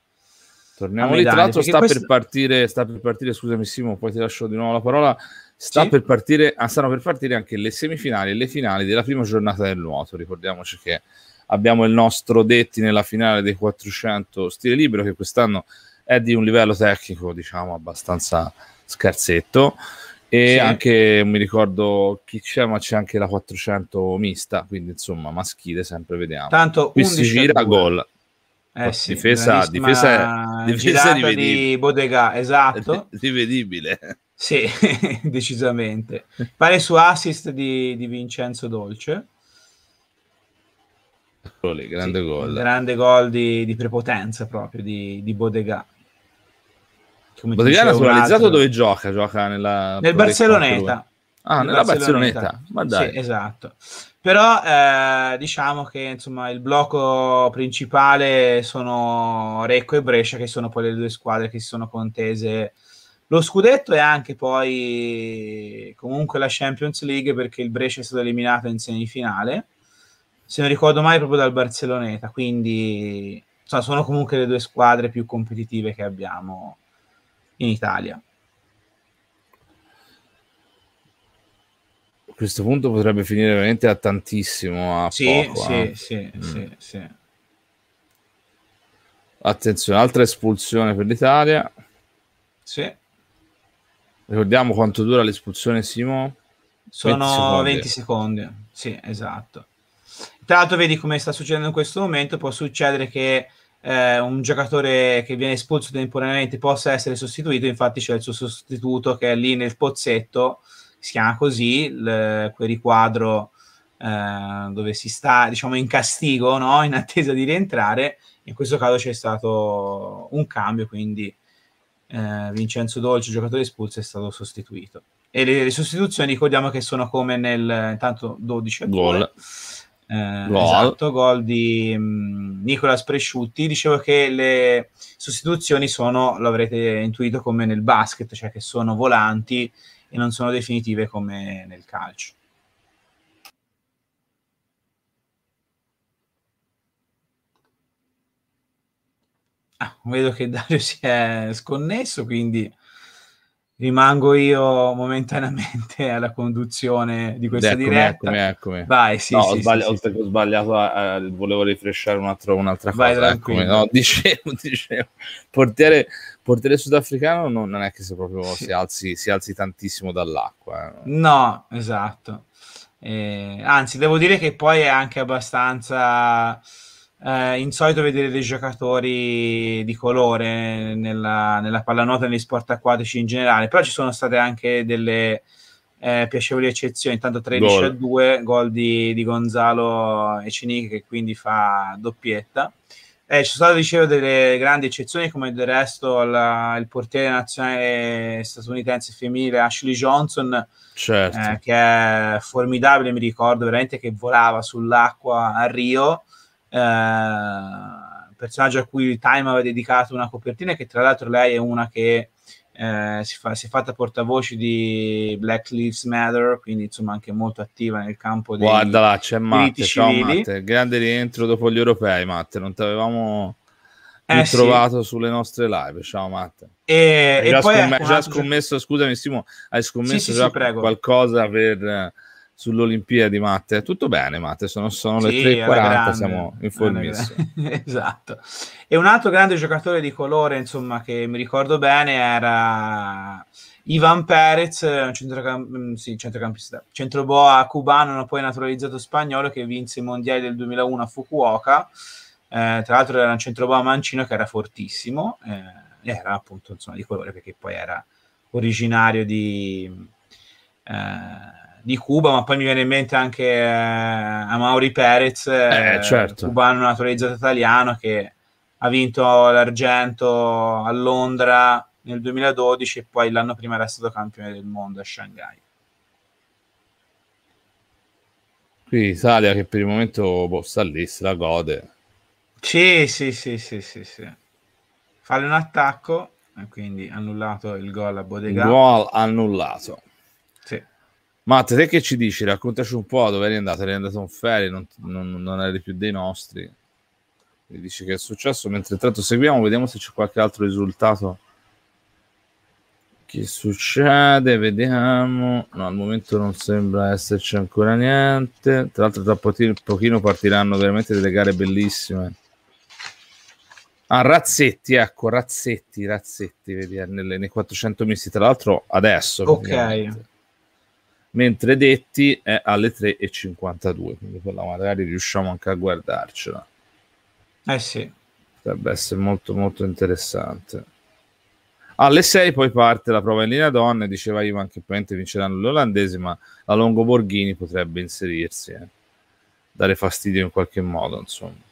Torniamo a lì, tra l'altro sta, questo... per partire, sta per partire, scusami Simo, poi ti lascio di nuovo la parola, sta sì? per partire, ah, stanno per partire anche le semifinali e le finali della prima giornata del nuoto, ricordiamoci che abbiamo il nostro Detti nella finale dei 400 stile libero che quest'anno è di un livello tecnico diciamo abbastanza scarsetto e sì. anche mi ricordo chi c'è ma c'è anche la 400 mista quindi insomma maschile sempre vediamo tanto qui si gira gol eh sì, difesa, difesa, difesa di Bodega eh, esatto rivedibile sì decisamente pare su assist di, di Vincenzo Dolce Lì, grande sì, gol. Grande gol di, di, prepotenza proprio di, di Bodega come ti Batrigliano ha realizzato dove gioca? Gioca nella nel Barcelloneta. Ah, nella Barcelloneta. Ma dai. Sì, esatto. Però eh, diciamo che insomma il blocco principale sono Recco e Brescia, che sono poi le due squadre che si sono contese lo scudetto e anche poi comunque la Champions League perché il Brescia è stato eliminato in semifinale se non ricordo mai proprio dal Barcelloneta quindi insomma, sono comunque le due squadre più competitive che abbiamo in Italia. A questo punto potrebbe finire veramente a tantissimo. A sì, poco, sì, eh. sì, mm. sì, sì. Attenzione, altra espulsione per l'Italia. Sì. Ricordiamo quanto dura l'espulsione, Simo? Sono 20 secondi. 20 secondi. Sì, esatto. Tra l'altro, vedi come sta succedendo in questo momento. Può succedere che eh, un giocatore che viene espulso temporaneamente possa essere sostituito, infatti c'è il suo sostituto che è lì nel pozzetto, si chiama così, l- quel riquadro eh, dove si sta diciamo in castigo, no? in attesa di rientrare, in questo caso c'è stato un cambio, quindi eh, Vincenzo Dolce, giocatore espulso, è stato sostituito. E le, le sostituzioni ricordiamo che sono come nel intanto 12 a 2. Eh, Esatto, gol di mm, Nicolas Presciutti. Dicevo che le sostituzioni sono, lo avrete intuito, come nel basket, cioè che sono volanti e non sono definitive come nel calcio. Ah, vedo che Dario si è sconnesso, quindi rimango io momentaneamente alla conduzione di questa eccomi, diretta. Eccomi, eccomi. Vai, sì, no, sì, ho, sbagli- sì, ho sbagliato, eh, eh volevo rifresciare un altro, un'altra Vai, cosa. Eccomi, no, dicevo, dicevo, portiere, portiere sudafricano non, non, è che se proprio si, alzi, si alzi tantissimo dall'acqua. Eh. No, esatto. Eh, anzi, devo dire che poi è anche abbastanza eh, insolito vedere dei giocatori di colore nella, nella pallanuoto e negli sport acquatici in generale, però ci sono state anche delle eh, piacevoli eccezioni, intanto 13 a 2, gol di, di Gonzalo e che quindi fa doppietta. Eh, ci sono state, dicevo, delle grandi eccezioni, come del resto la, il portiere nazionale statunitense femminile Ashley Johnson, certo. Eh, che è formidabile, mi ricordo veramente che volava sull'acqua a Rio eh, personaggio a cui Time aveva dedicato una copertina che tra l'altro lei è una che eh, si, fa, si, è fatta portavoce di Black Lives Matter quindi insomma anche molto attiva nel campo dei guarda là c'è Matte, ciao Matte grande rientro dopo gli europei Matte non ti avevamo eh, trovato sì. sulle nostre live ciao Matte e, hai e già, poi scomm- già altro... scommesso scusami Simo hai scommesso sì, sì, già qualcosa per sull'Olimpiadi, Matte. Tutto bene, Matte, sono, sono sì, le 3.40, siamo in formissimi. esatto. E un altro grande giocatore di colore, insomma, che mi ricordo bene, era Ivan Perez, centrocamp- mm, sì, centrocampista, centroboa cubano, poi naturalizzato spagnolo, che vinse i mondiali del 2001 a Fukuoka. Eh, tra l'altro era un centroboa mancino che era fortissimo, eh, era appunto insomma, di colore perché poi era originario di... Eh, di Cuba, ma poi mi viene in mente anche eh, a Mauri Perez, eh, eh, certo. cubano naturalizzato italiano, che ha vinto l'argento a Londra nel 2012 e poi l'anno prima era stato campione del mondo a Shanghai. Qui Italia che per il momento boh, sta lì, se la gode. Sì, sì, sì, sì, sì, sì. Fare un attacco, e quindi annullato il gol a Bodega. Gol annullato. Matt, te che ci dici? Raccontaci un po' dove eri andato. Eri andato un ferie, non, non, non eri più dei nostri. Mi dici che è successo. Mentre intanto seguiamo, vediamo se c'è qualche altro risultato. Che succede? Vediamo. No, al momento non sembra esserci ancora niente. Tra l'altro, tra pochino, pochino partiranno veramente delle gare bellissime. Ah, Razzetti, ecco, Razzetti, Razzetti, vedi, nelle, nei 400 misti, tra l'altro adesso. Ok. Ovviamente mentre Detti è alle 3.52, quindi quella magari riusciamo anche a guardarcela. Eh sì. Potrebbe essere molto molto interessante. Alle 6 poi parte la prova in linea donne, diceva Ivan che probabilmente vinceranno gli olandesi, ma la Longo Borghini potrebbe inserirsi, eh. dare fastidio in qualche modo, insomma.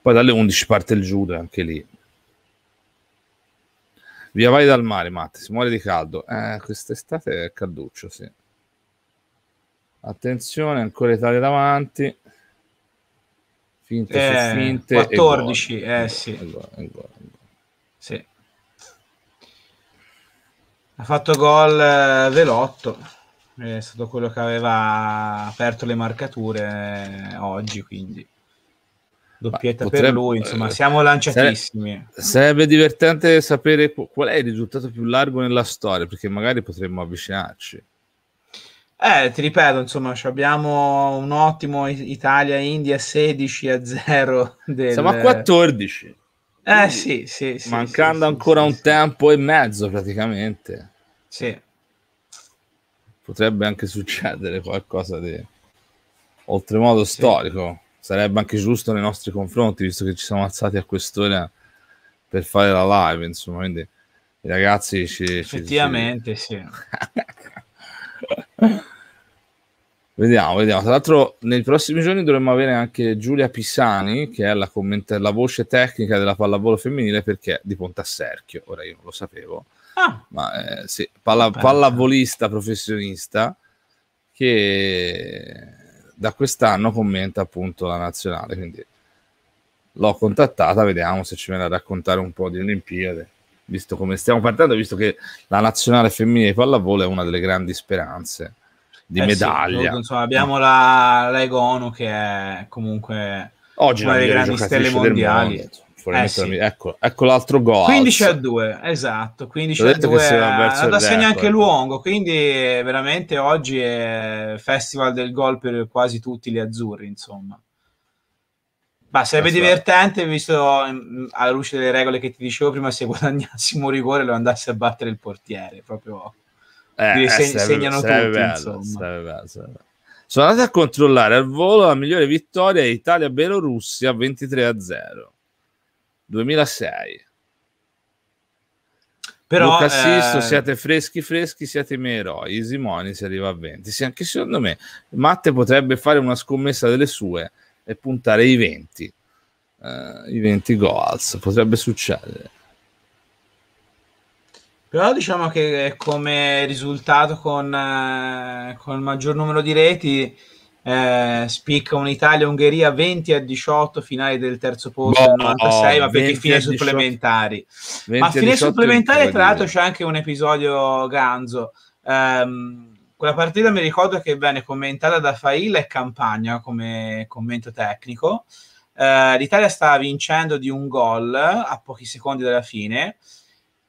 Poi dalle 11 parte il judo anche lì, Via vai dal mare, Matte, si muore di caldo. Eh, quest'estate è calduccio, sì. Attenzione, ancora Italia davanti. Finte eh, su finte. 14, eh sì. E gol, e Sì. Ha fatto gol eh, Velotto, è stato quello che aveva aperto le marcature eh, oggi, quindi doppietta potrebbe, per lui, insomma, eh, siamo lanciatissimi. Sarebbe, divertente sapere qual è il risultato più largo nella storia, perché magari potremmo avvicinarci. Eh, ti ripeto, insomma, abbiamo un ottimo Italia-India 16 a 0. Del... Siamo a 14. Eh sì, sì, sì Mancando sì, ancora un tempo e mezzo praticamente. Sì. Potrebbe anche succedere qualcosa di oltremodo storico sarebbe anche giusto nei nostri confronti, visto che ci siamo alzati a quest'ora per fare la live, insomma, quindi i ragazzi ci... Effettivamente, ci... sì. vediamo, vediamo. Tra l'altro nei prossimi giorni dovremmo avere anche Giulia Pisani, che è la, comment- la voce tecnica della pallavolo femminile, perché è di Pontasserchio, ora io non lo sapevo. Ah. Ma eh, sì, palla- pallavolista professionista che da quest'anno commenta appunto la nazionale, quindi l'ho contattata, vediamo se ci viene a raccontare un po' di Olimpiade, visto come stiamo partendo, visto che la nazionale femminile di pallavolo è una delle grandi speranze di eh medaglia. Sì, insomma, abbiamo la, la Egono che è comunque Oggi una delle grandi stelle mondiali eh sì. la... ecco, ecco, l'altro gol. 15 a 2, esatto, 15 a 2 da segna anche Luongo, quindi veramente oggi è festival del gol per quasi tutti gli azzurri, insomma. Ma sarebbe esatto. divertente, visto mm, mm, alla luce delle regole che ti dicevo prima, se guadagnassimo un rigore lo andassi a battere il portiere, proprio... Eh, eh, seg- segnano sarebbe, tutti, bello, sono andati a controllare al volo la migliore vittoria Italia-Bielorussia 23 a 0. 2006. Però, Luca eh, Sisto, eh... siate freschi, freschi, siete i miei eroi. Easy Money si arriva a 20. Sì, anche secondo me Matte potrebbe fare una scommessa delle sue e puntare i 20. Uh, eh, I 20 goals potrebbe succedere. Però diciamo che come risultato con, eh, con il maggior numero di reti eh, spicca un'Italia-Ungheria 20 a 18 finale del terzo posto boh, 96 ma perché fine supplementari ma fine supplementari tra l'altro c'è anche un episodio ganzo um, quella partita mi ricordo che venne commentata da Failla e Campagna come commento tecnico uh, l'Italia stava vincendo di un gol a pochi secondi dalla fine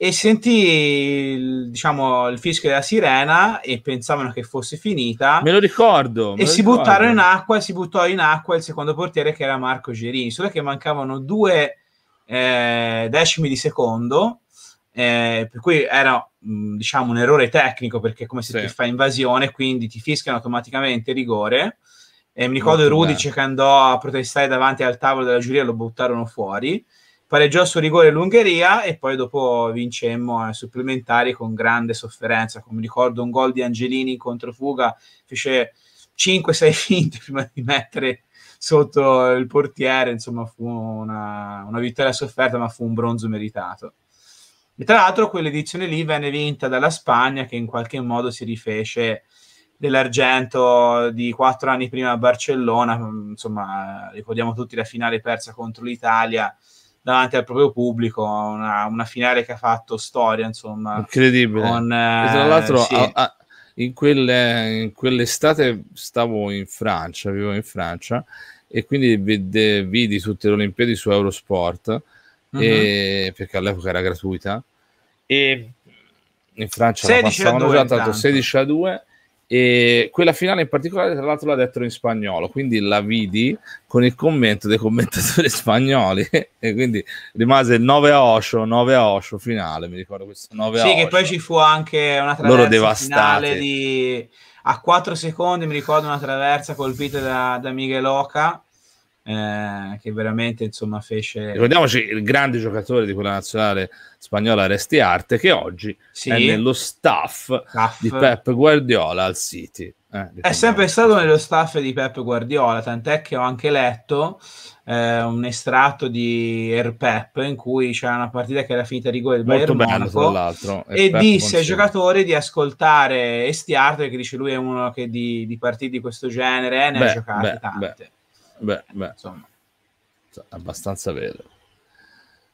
e sentì il, diciamo, il fischio della sirena e pensavano che fosse finita. Me lo ricordo. Me e lo si ricordo. buttarono in acqua e si buttò in acqua il secondo portiere che era Marco Gerini, solo che mancavano due eh, decimi di secondo, eh, per cui era mh, mm, diciamo, un errore tecnico perché come se sì. ti fa invasione, quindi ti fischiano automaticamente rigore. E mi ricordo Molto Rudice che andò a protestare davanti al tavolo della giuria, e lo buttarono fuori pareggiò su rigore l'Ungheria e poi dopo vincemmo ai eh, supplementari con grande sofferenza. Come ricordo, un gol di Angelini in controfuga fece 5-6 finte prima di mettere sotto il portiere. Insomma, fu una, una vittoria sofferta, ma fu un bronzo meritato. E tra l'altro, quell'edizione lì venne vinta dalla Spagna, che in qualche modo si rifece dell'argento di quattro anni prima a Barcellona. Mm, insomma, ricordiamo tutti la finale persa contro l'Italia davanti al proprio pubblico, una, una finale che ha fatto storia, insomma. Incredibile. Con, eh, tra l'altro sì. a, a, in, quelle, in, quell'estate stavo in Francia, vivo in Francia, e quindi vide, vidi tutte le Olimpiadi su Eurosport, uh-huh. e, mhm. perché all'epoca era gratuita, e in Francia 16 la passavano già tanto 16 a 2 e quella finale in particolare tra l'altro l'ha dettero in spagnolo quindi la vidi con il commento dei commentatori spagnoli e quindi rimase 9 a Osho 9 a Osho finale mi ricordo questo 9 sì, a Osho sì che poi ci fu anche una traversa finale di a 4 secondi mi ricordo una traversa colpita da, da Miguel Oca eh, che veramente insomma fece... Ricordiamoci il grande giocatore di quella nazionale spagnola Resti Arte che oggi sì. è nello staff, staff, di Pep Guardiola al City. Eh, è sempre stato nello staff di Pep Guardiola, tant'è che ho anche letto eh, un estratto di Air er Pep in cui c'era una partita che era finita di gol Molto Bayern bello, tra l'altro. Er e Pep disse ai giocatori di ascoltare Estiarte, che dice lui è uno che di, di partite di questo genere ne ha giocate beh, tante. Beh. Beh, beh. Insomma. Cioè, abbastanza vero.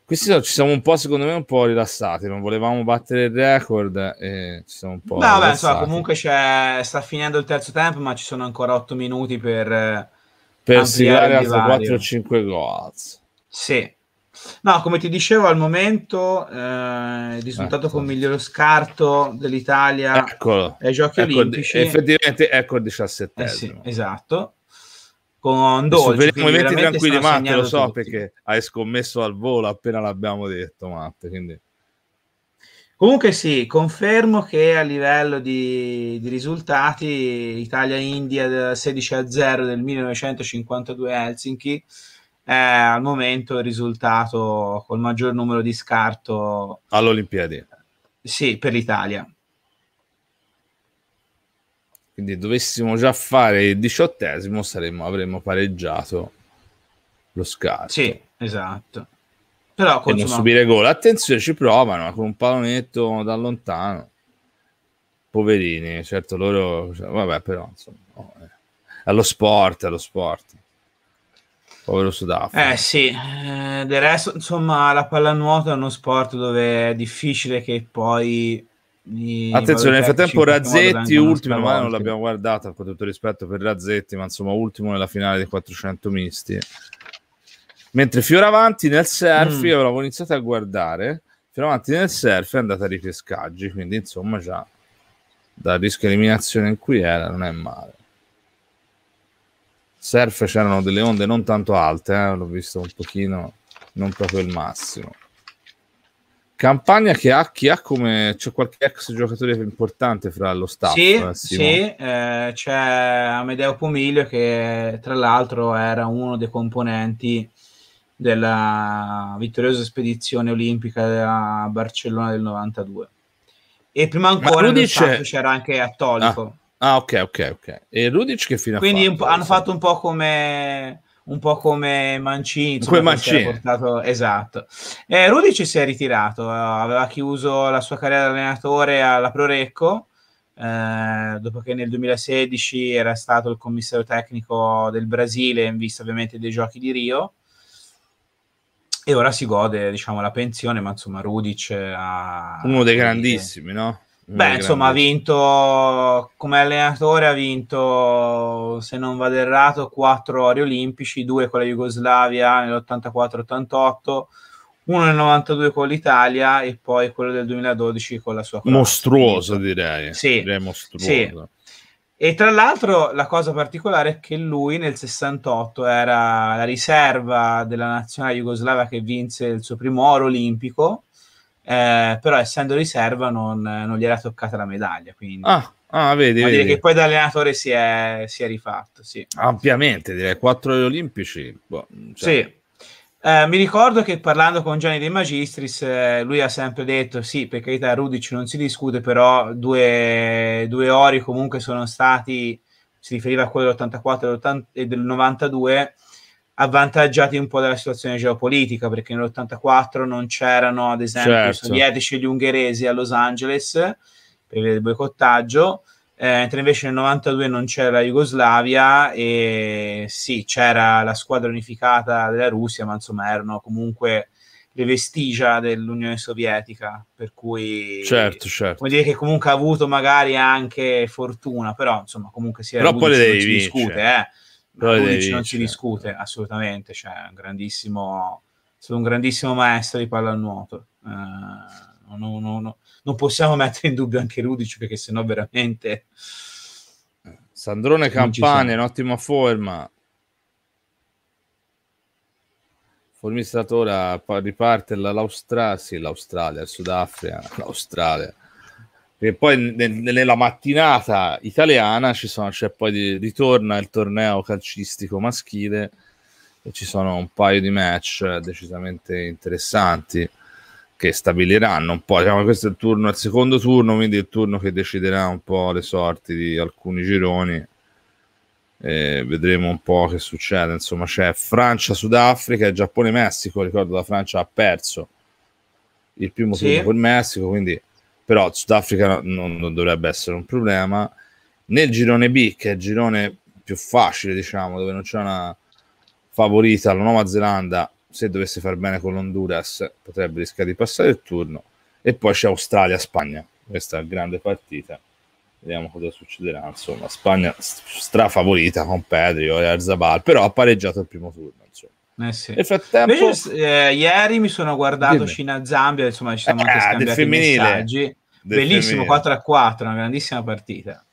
Questi ci siamo un po', secondo me, un po' rilassati. Non volevamo battere il record e ci siamo un po'. No, beh, insomma, comunque sta finendo il terzo tempo, ma ci sono ancora 8 minuti per. Eh, per siglare altri 4 o 5 gol. Sì. No, come ti dicevo, al momento eh, il risultato ecco. con migliore scarto dell'Italia Eccolo. ai giochi ecco, olimpici. Effettivamente, ecco il 17. Eh sì, esatto con Dolce. Verremo tranquilli, Matte, lo so tutti. perché hai scommesso al volo appena l'abbiamo detto, Matte. Quindi... Comunque sì, confermo che a livello di, di risultati Italia-India 16-0 eh, del 1952 Helsinki è eh, al momento il risultato col maggior numero di scarto all'Olimpiadi. Sì, per l'Italia. Quindi dovessimo già fare il diciottesimo saremmo, avremmo pareggiato lo scarto. Sì, esatto. Però e non subire gol. Attenzione, ci provano con un pallonetto da lontano. Poverini, certo loro... Cioè, vabbè, però, insomma... No, oh, eh. Allo sport, allo sport povero Sudafrica. Eh sì, eh, del resto, insomma, la pallanuoto è uno sport dove è difficile che poi Attenzione, nel frattempo Razzetti, ultimo, ma non l'abbiamo guardata con tutto rispetto per Razzetti, ma insomma ultimo nella finale dei 400 misti. Mentre Fioravanti nel surf, mm. io avevo iniziato a guardare, Fioravanti nel surf è andata a ripescaggi, quindi insomma già dal rischio eliminazione in cui era, non è male. Surf c'erano delle onde non tanto alte, eh, l'ho visto un pochino, non proprio il massimo. Campagna che ha chi ha come c'è qualche ex giocatore importante fra lo staff. Sì, eh, sì eh, c'è Amedeo Pomiglio che tra l'altro era uno dei componenti della vittoriosa spedizione olimpica a Barcellona del 92. E prima ancora dice... c'era anche Attolico. Ah, ah, ok, ok, ok. E Rudic che fino a Quindi fatto, hanno fatto un po' come un po' come Mancini. Come Mancini. Portato... Esatto. Eh, Rudici si è ritirato, eh, aveva chiuso la sua carriera da allenatore alla Prorecco, eh, dopo che nel 2016 era stato il commissario tecnico del Brasile in vista ovviamente dei giochi di Rio. E ora si gode, diciamo, la pensione, ma insomma Rudic eh, ha... Uno dei grandissimi, no? Beh, insomma, ha vinto come allenatore, ha vinto, se non vado errato, quattro ori olimpici, due con la Jugoslavia nell'84-88, uno nel 92 con l'Italia e poi quello del 2012 con la sua Croazia. Mostruosa, direi. Sì. Direi mostruoso. Sì. E tra l'altro la cosa particolare è che lui nel 68 era la riserva della nazionale jugoslava che vinse il suo primo oro olimpico eh, però essendo riserva non, non gli era toccata la medaglia. Quindi. Ah. Ah, vedi, vedi. dire che poi da allenatore si è, si è rifatto, sì. Ampiamente, direi quattro olimpici. Boh, cioè. Sì. Eh, mi ricordo che parlando con Gianni De Magistris, eh, lui ha sempre detto: Sì, per carità, Rudic non si discute, però due, due ori comunque sono stati. Si riferiva a quello dell'84 e del 92 avvantaggiati un po' dalla situazione geopolitica, perché nell'84 non c'erano, ad esempio, certo. i sovietici e gli ungheresi a Los Angeles per il boicottaggio, eh, mentre invece nel 92 non c'era la Jugoslavia e sì, c'era la squadra unificata della Russia, ma insomma erano comunque le vestigia dell'Unione Sovietica, per cui certo, certo. vuol dire che comunque ha avuto magari anche fortuna, però insomma comunque si era però poi le devi discute, eh Pavlovic non ci discute assolutamente, cioè un grandissimo, sono un grandissimo maestro di pallanuoto. Uh, eh, no, no, no, Non possiamo mettere in dubbio anche Rudic perché sennò veramente... Sandrone cioè, Campane in ottima forma. Formistatore riparte dall'Australia, sì, l'Australia, il Sudafrica, l'Australia. E poi nel, nella mattinata italiana sono, cioè poi ritorna il torneo calcistico maschile e ci sono un paio di match decisamente interessanti che stabiliranno un po'. Diciamo, questo è il, turno, il secondo turno, quindi il turno che deciderà un po' le sorti di alcuni gironi. E vedremo un po' che succede. Insomma, c'è Francia, Sudafrica e Giappone, Messico. Ricordo la Francia ha perso il primo sì. turno col Messico, quindi però Sudafrica non, non dovrebbe essere un problema. Nel girone B, che è il girone più facile, diciamo, dove non c'è una favorita, la Nuova Zelanda, se dovesse far bene con l'Honduras, potrebbe rischiare di passare il turno. E poi c'è Australia-Spagna, questa grande partita. Vediamo cosa succederà. Insomma, Spagna strafavorita con Pedri e Arzabal, però ha pareggiato il primo turno. Eh sì. Nel frattempo, Invece, eh, ieri mi sono guardato Cina Zambia, insomma, ci siamo anche ah, scambiati i messaggi. Bellissimo femminile. 4 a 4, una grandissima partita.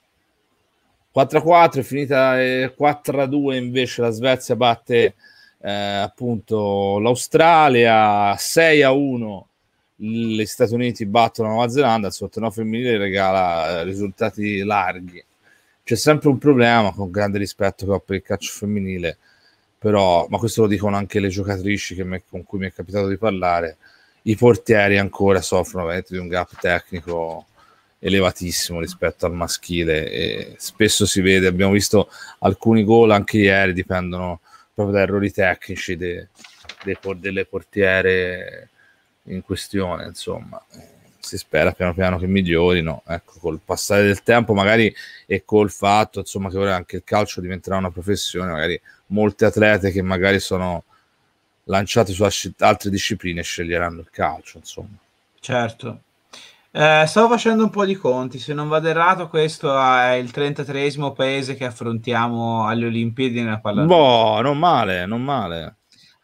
4 a 4 è finita 4 eh, a 2 invece la Svezia batte eh, appunto l'Australia 6 a 1 gli Stati Uniti battono la Nuova Zelanda il sottono femminile regala eh, risultati larghi c'è sempre un problema con grande rispetto che ho per il calcio femminile però, ma questo lo dicono anche le giocatrici me, con cui mi è capitato di parlare, i portieri ancora soffrono di un gap tecnico elevatissimo rispetto al maschile e spesso si vede, abbiamo visto alcuni gol anche ieri dipendono proprio da errori tecnici de, de, delle portiere in questione, insomma si spera piano piano che migliorino. Ecco, col passare del tempo, magari e col fatto insomma, che ora anche il calcio diventerà una professione, magari molte atlete che magari sono lanciate su altre discipline sceglieranno il calcio. Insomma. Certo. Eh, stavo facendo un po' di conti, se non vado errato questo è il 33esimo paese che affrontiamo alle Olimpiadi nella pallavolo. Boh, non male, non male.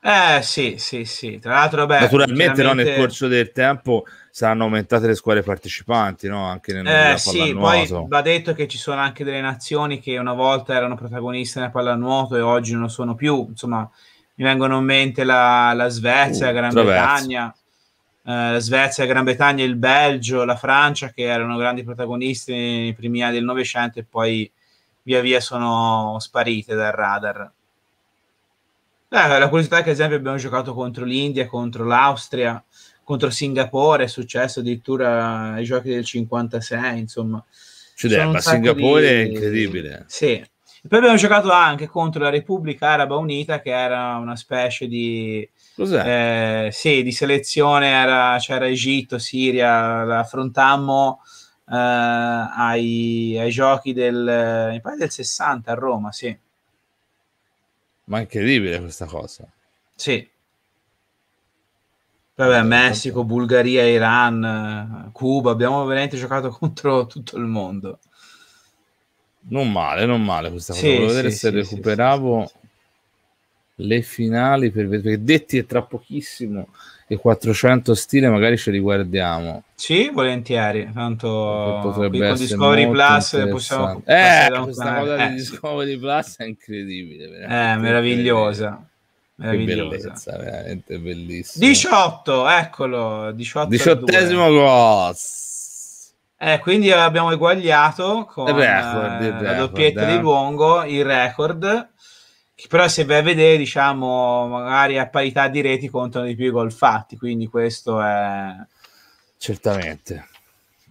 Eh sì, sì, sì. Tra l'altro, vabbè, naturalmente no, nel corso del tempo saranno aumentate le squadre partecipanti, no? Anche nel eh, sì, poi va detto che ci sono anche delle nazioni che una volta erano protagoniste nel pallanuoto e oggi non lo sono più. Insomma, mi vengono in mente la, la Svezia, uh, la Gran traverso. Bretagna, eh, la Svezia, la Gran Bretagna, il Belgio, la Francia, che erano grandi protagonisti nei primi anni del Novecento e poi via via sono sparite dal radar. Eh, la curiosità è che, ad esempio, abbiamo giocato contro l'India, contro l'Austria, contro Singapore, è successo addirittura ai giochi del 56, insomma. Cioè, Singapore di... è incredibile. Sì. E poi abbiamo giocato anche contro la Repubblica Araba Unita, che era una specie di... Cos'è? Eh, sì, di selezione, era, c'era Egitto, Siria, la affrontammo eh, ai, ai, giochi del, del 60 a Roma, sì. Ma incredibile questa cosa. Sì. Vabbè, Messico, Bulgaria, Iran, Cuba, abbiamo veramente giocato contro tutto il mondo. Non male, non male questa cosa. Sì, Volevo sì, vedere sì, se recuperavo le finali per... perché detti è tra pochissimo e 400 stile magari ce li guardiamo. Sì, volentieri. Tanto potrebbe con Discovery Plus possiamo eh, questa cosa eh. di Discovery Plus è incredibile, è eh, meravigliosa. Meravigliosa. Bellezza, veramente bellissima. 18, eccolo, 18 18esimo gos. Eh, quindi abbiamo eguagliato con record, eh, record, la doppietta eh. di Luongo il record che però se vai a vedere diciamo magari a parità di reti contano di più i gol fatti quindi questo è certamente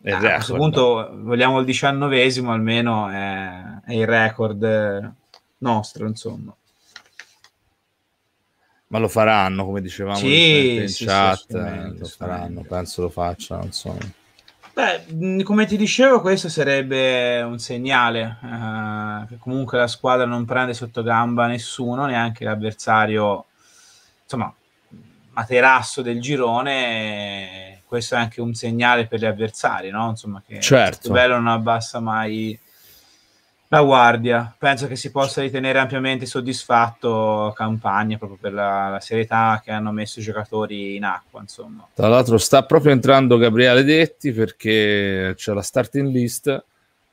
è ah, a questo punto vogliamo il diciannovesimo almeno è, è, il record nostro insomma ma lo faranno come dicevamo sì, in sì, chat sì, lo faranno penso lo facciano insomma Beh, come ti dicevo, questo sarebbe un segnale eh, che comunque la squadra non prende sotto gamba nessuno, neanche l'avversario, insomma, materasso del girone. Questo è anche un segnale per gli avversari, no? Insomma, che certo. il livello non abbassa mai la guardia, penso che si possa ritenere ampiamente soddisfatto Campagna proprio per la, la serietà che hanno messo i giocatori in acqua. Insomma. Tra l'altro sta proprio entrando Gabriele Detti perché c'è la starting list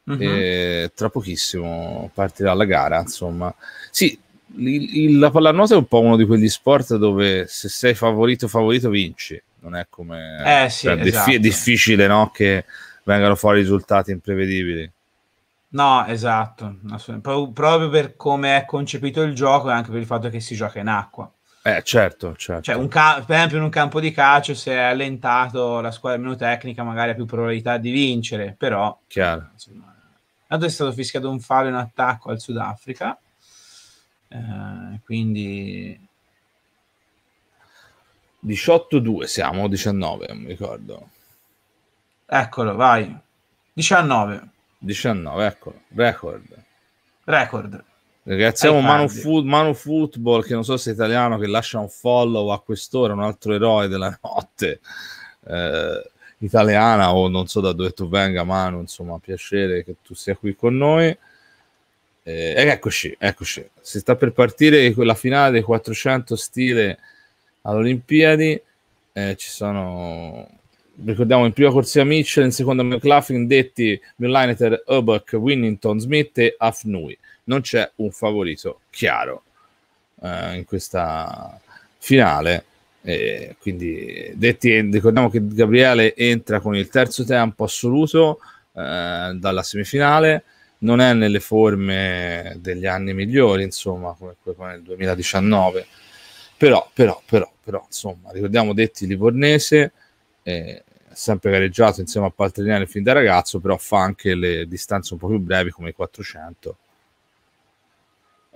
uh-huh. e mhm. tra pochissimo partirà la gara. Insomma, sì, il, il, la pallanuoto è un po' uno di quegli sport dove se sei favorito, favorito vinci. Non è come... Eh, sì, cioè, esatto. È difficile no? che vengano fuori risultati imprevedibili. No, esatto, Pro- proprio per come è concepito il gioco e anche per il fatto che si gioca in acqua. Eh, certo, certo. Cioè, ca- per esempio, in un campo di calcio, se è allentato la squadra meno tecnica, magari ha più probabilità di vincere, però... Chiaro. Insomma, è stato fischiato un fallo in attacco al Sudafrica, eh, quindi... 18-2 siamo, 19, non mi ricordo. Eccolo, vai. 19. 19, ecco, record. Record. Ringraziamo Manu, Food, Manu, Football, che non so se è italiano, che lascia un follow a quest'ora, un altro eroe della notte eh, italiana, o non so da dove tu venga, Manu, insomma, piacere che tu sia qui con noi. Eh, eccoci, eccoci. Si sta per partire la finale dei 400 stile alle Olimpiadi. Eh, ci sono ricordiamo in prima corsia Mitchell, in seconda McLaughlin, Detti, Milliner, Obuck, Winnington, Smith e Afnui. Non c'è un favorito chiaro eh, in questa finale. Eh, quindi Detti, ricordiamo che Gabriele entra con il terzo tempo assoluto eh, dalla semifinale. Non è nelle forme degli anni migliori, insomma, come, nel 2019. Però, però, però, però, insomma, ricordiamo Detti Livornese, ha sempre gareggiato insieme a Paltrinelli fin da ragazzo, però fa anche le distanze un po' più brevi come i 400.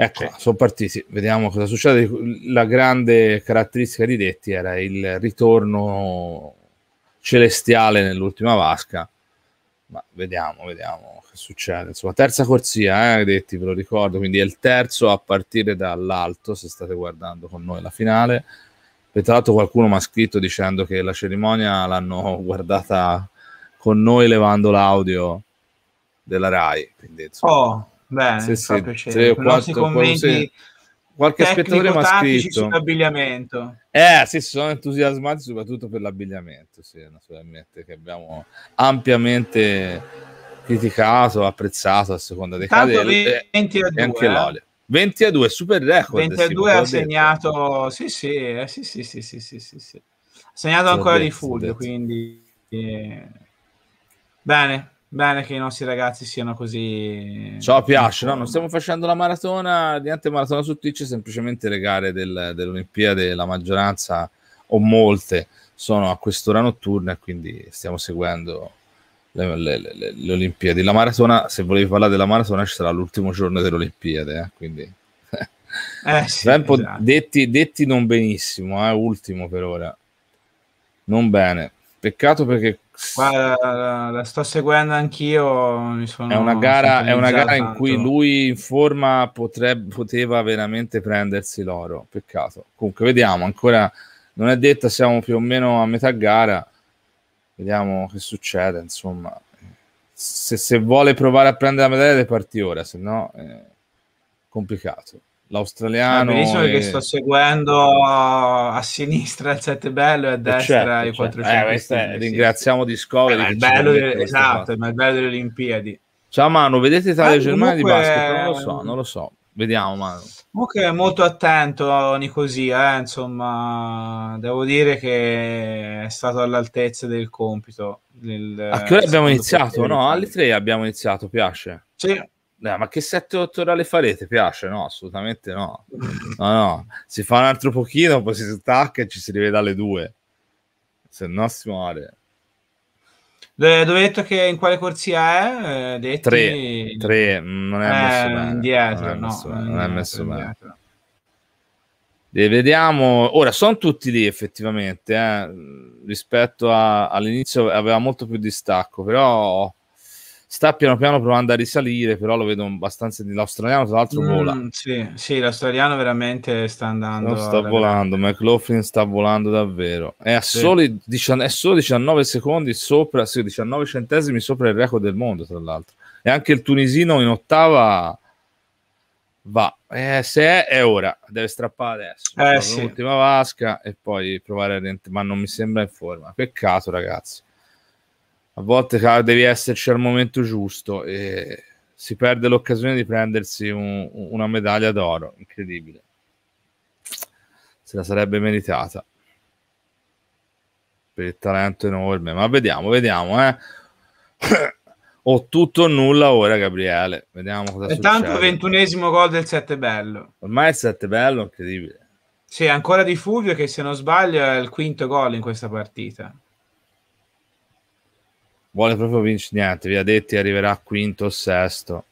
Ecco, sì. sono partiti, vediamo cosa succede. La grande caratteristica di Detti era il ritorno celestiale nell'ultima vasca, ma vediamo, vediamo che succede. Insomma, terza corsia, eh, Detti, ve lo ricordo, quindi è il terzo a partire dall'alto, se state guardando con noi la finale poi, tra l'altro qualcuno mi ha scritto dicendo che la cerimonia l'hanno guardata con noi levando l'audio della RAI. Quindi, insomma, oh, bene, se, se, se, quanto, se, qualche spettatore mi ha scritto sull'abbigliamento. Eh, sì, sono entusiasmati soprattutto per l'abbigliamento, sì, naturalmente, che abbiamo ampiamente criticato, apprezzato a seconda dei Tanto casi. 20 e, 20 e anche eh. l'olio. 22 super record 22 ha segnato sì sì, eh, sì sì sì sì sì sì sì ha segnato ancora di full quindi eh, bene bene che i nostri ragazzi siano così ciò eh, piace no non stiamo facendo la maratona niente maratona su Twitch semplicemente le gare del, dell'Olimpiade la maggioranza o molte sono a quest'ora notturna quindi stiamo seguendo le, le, le, le, Olimpiadi. La maratona, se volevi parlare della maratona, ci sarà l'ultimo giorno delle Olimpiadi, eh? quindi... Eh, sì, esatto. detti, detti, non benissimo, eh? ultimo per ora. Non bene. Peccato perché... Guarda, la, la sto seguendo anch'io. è una gara, è una gara in cui lui in forma potrebbe, poteva veramente prendersi l'oro. Peccato. Comunque, vediamo, ancora non è detta, siamo più o meno a metà gara vediamo che succede, insomma. Se, se, vuole provare a prendere la medaglia deve partire ora, se no è eh, complicato. L'australiano... Benissimo ah, è... che sto seguendo a sinistra il 7 bello e a eh, destra certo, i 400. Certo. Eh, è, ringraziamo sì. di Discovery. Eh, bello delle, esatto, ma il bello delle Olimpiadi. Ciao Manu, vedete Italia e ah, Germania comunque... di basket? Non lo so, non lo so. Vediamo, Ma... Comunque è molto attento Nicosia, eh? insomma, devo dire che è stato all'altezza del compito. Del, a che ora abbiamo iniziato? No, alle tre abbiamo iniziato, piace. Sì. Eh, ma che 7-8 ore le farete? Piace? No, assolutamente no. No, no. Si fa un altro pochino, poi si stacca e ci si rivede alle due. Se no si muore. Dove hai detto che in quale corsia è? Eh, detti... Tre, tre, non è eh, messo bene. Indietro, non è messo, no, Non è messo bene. Eh, vediamo, ora sono tutti lì effettivamente, eh. rispetto a, all'inizio aveva molto più distacco, però sta piano piano provando a risalire, però lo vedo abbastanza di l'australiano, tra l'altro mm, vola. Sì, sì, l'australiano veramente sta andando. Non sta volando, veramente. McLaughlin sta volando davvero. È, a sì. soli, è solo 19 secondi sopra, sì, 19 centesimi sopra il record del mondo, tra l'altro. E anche il tunisino in ottava va. Eh, se è, è ora, deve strappare adesso. Eh, sì. L'ultima vasca e poi provare a rientrare, ma non mi sembra in forma. Peccato, ragazzi a volte devi esserci al momento giusto e si perde l'occasione di prendersi un, una medaglia d'oro, incredibile. Se la sarebbe meritata per il talento enorme, ma vediamo, vediamo, eh. ho tutto o nulla ora, Gabriele. Vediamo cosa Intanto succede. ventunesimo gol del 7 Bello. Ormai il 7 Bello incredibile. Sì, ancora di Fulvio che se non sbaglio è il quinto gol in questa partita vuole proprio vincere niente. vi Via Detti arriverà quinto o sesto.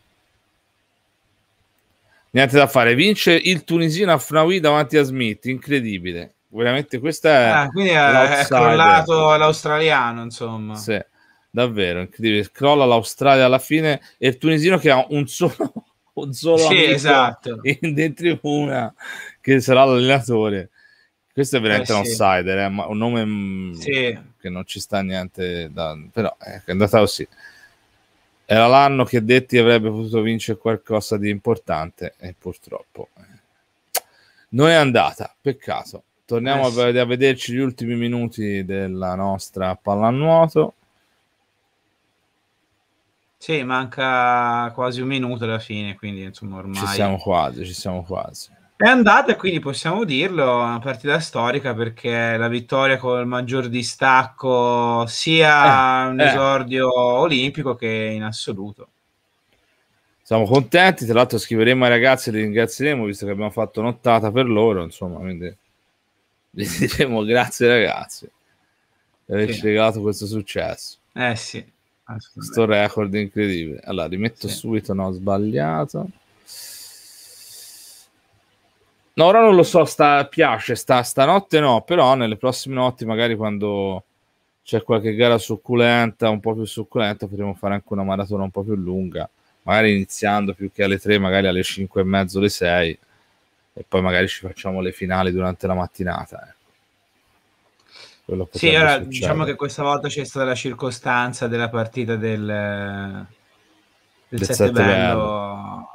Niente da fare, vince il tunisino Afnawi davanti a Smith, incredibile. Veramente questa è... Ah, quindi è, è crollato l'australiano, insomma. Sì, davvero, incredibile. Crolla l'Australia alla fine e il tunisino che ha un solo, un solo sì, esatto. in tribuna che sarà l'allenatore. Questo è veramente eh, un sì. eh, un nome... Mm, sì che non ci sta niente da... però ecco, è andata così. Era l'anno che Detti avrebbe potuto vincere qualcosa di importante e purtroppo eh, non è andata, peccato. Torniamo eh a, a vederci gli ultimi minuti della nostra pallanuoto. Sì, manca quasi un minuto alla fine, quindi insomma ormai... Ci siamo quasi, ci siamo quasi. È andata, quindi possiamo dirlo, una partita storica perché la vittoria con il maggior distacco sia eh, un eh. esordio eh. olimpico che in assoluto. Siamo contenti, tra l'altro scriveremo ai ragazzi e li ringrazieremo visto che abbiamo fatto nottata per loro, insomma, quindi gli diremo grazie ragazzi per averci sì. regalato questo successo. Eh sì, questo record incredibile. Allora, rimetto sì. subito, no, ho sbagliato. No, ora non lo so, sta, piace, sta, stanotte no, però nelle prossime notti magari quando c'è qualche gara succulenta, un po' più succulenta, potremo fare anche una maratona un po' più lunga, magari iniziando più che alle 3, magari alle 5 e mezzo, alle 6 e poi magari ci facciamo le finali durante la mattinata. Eh. Sì, ora succedere. diciamo che questa volta c'è stata la circostanza della partita del, del, del sette bello, bello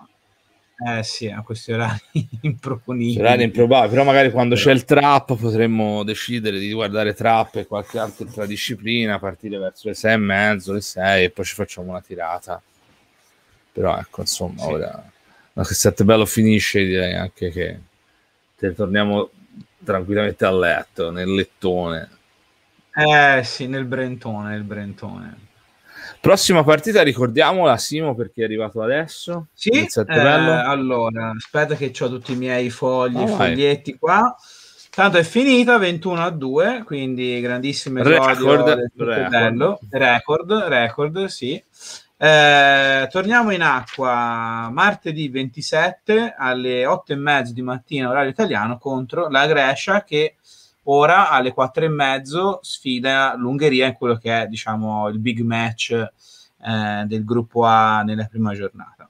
eh sì, a questi orari improponibili. Orari improbabili, però magari quando però... c'è il trap potremmo decidere di guardare trap e qualche altra disciplina a partire verso le sei e mezzo, le sei e poi ci facciamo una tirata. Però ecco, insomma, sì. ora la cassette bello finisce direi anche che te torniamo tranquillamente a letto, nel lettone. Eh sì, nel Brentone, nel Brentone. Prossima partita, ricordiamola, Simo, perché è arrivato adesso. Sì, eh, allora, aspetta che ho tutti i miei fogli, oh, foglietti vai. qua. Tanto è finita 21 a 2, quindi grandissime episodio record, record, record, sì. Eh, torniamo in acqua martedì 27 alle 8 e mezza di mattina, orario italiano, contro la Grecia che Ora alle quattro e mezzo sfida l'Ungheria in quello che è diciamo, il big match eh, del gruppo A nella prima giornata.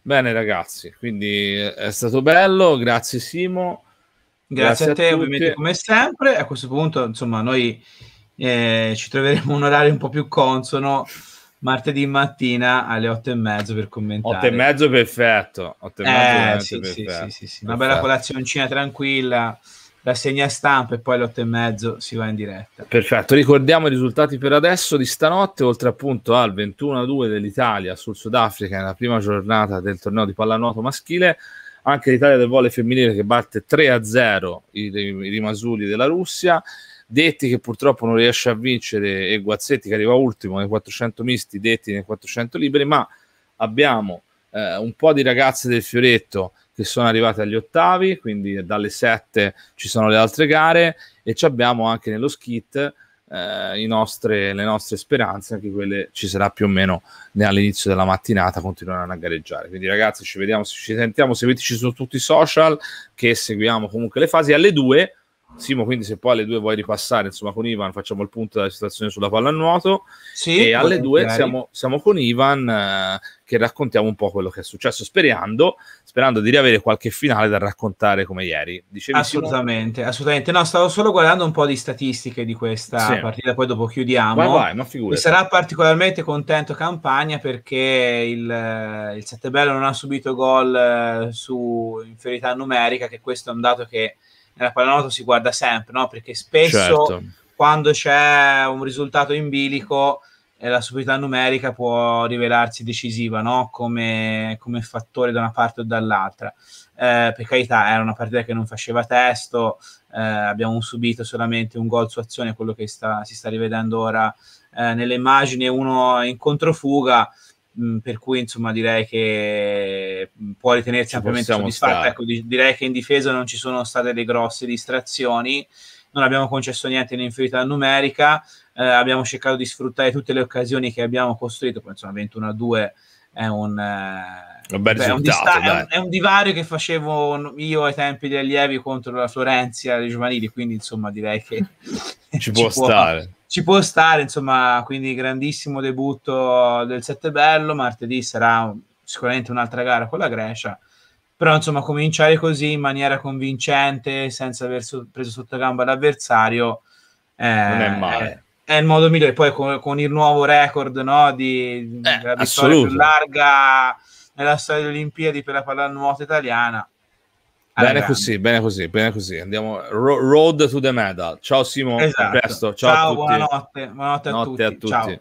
Bene ragazzi, quindi è stato bello, grazie Simo. Grazie, grazie a te a ovviamente come sempre. A questo punto insomma noi eh, ci troveremo un orario un po' più consono martedì mattina alle otto e mezzo per commentare. 8 e mezzo perfetto. 8 e mezzo eh, sì, perfetto. Sì, sì, sì, sì. Una bella colazioncina tranquilla la segna stampa e poi alle otto e mezzo si va in diretta. Perfetto, ricordiamo i risultati per adesso di stanotte, oltre appunto al 21-2 dell'Italia sul Sudafrica nella prima giornata del torneo di pallanuoto maschile, anche l'Italia del volley femminile che batte 3-0 i, i rimasuri della Russia, Detti che purtroppo non riesce a vincere e Guazzetti che arriva ultimo nei 400 misti, Detti nei 400 liberi, ma abbiamo eh, un po' di ragazze del Fioretto che sono arrivate agli ottavi, quindi dalle 7 ci sono le altre gare e ci abbiamo anche nello skit eh, nostre, le nostre speranze, anche quelle ci sarà più o meno all'inizio della mattinata, continueranno a gareggiare. Quindi ragazzi ci vediamo, ci sentiamo, seguiteci su tutti i social che seguiamo comunque le fasi alle 2 Simo, quindi se poi alle due vuoi ripassare, insomma, con Ivan facciamo il punto della situazione sulla pallanuoto. Sì, e alle due siamo, siamo, con Ivan eh, che raccontiamo un po' quello che è successo, sperando, sperando di riavere qualche finale da raccontare come ieri. Dicevi assolutamente, Simo? assolutamente. No, stavo solo guardando un po' di statistiche di questa sì. partita, poi dopo chiudiamo. Vai, vai, ma figurati. Sarà particolarmente contento Campagna perché il, eh, il Settebello non ha subito gol eh, su inferiorità numerica, che questo è un dato che nella pallanuoto si guarda sempre, no? Perché spesso certo. quando c'è un risultato in bilico eh, la superiorità numerica può rivelarsi decisiva, no? Come, come fattore da una parte o dall'altra. Eh, per carità, era una partita che non faceva testo, eh, abbiamo subito solamente un gol su azione, quello che sta, si sta rivedendo ora eh, nelle immagini, uno in controfuga. Mm, per cui insomma direi che mm, può ritenersi ampiamente soddisfatta. Ecco, di- direi che in difesa non ci sono state le grosse distrazioni, non abbiamo concesso niente in inferiorità numerica, eh, abbiamo cercato di sfruttare tutte le occasioni che abbiamo costruito, poi insomma 21 2 è un... Eh, un bel Beh, risultato, è, un dista- è, un, è, un divario che facevo io ai tempi degli allievi contro la Florenzia dei giovanili, quindi insomma direi che ci, ci può, può stare ci può stare, insomma, quindi grandissimo debutto del Settebello, martedì sarà sicuramente un'altra gara con la Grecia, però insomma cominciare così in maniera convincente, senza aver so- preso sotto gamba l'avversario, eh, non è male. È, è, il modo migliore, poi con, con il nuovo record no, di, eh, della vittoria assoluto. più larga nella storia delle Olimpiadi per la pallanuoto italiana, Bene grande. così, bene così, bene così. Andiamo ro- road to the medal. Ciao Simone, esatto. presto. Ciao, ciao buonanotte, buonanotte, a, tutti. a tutti. Ciao.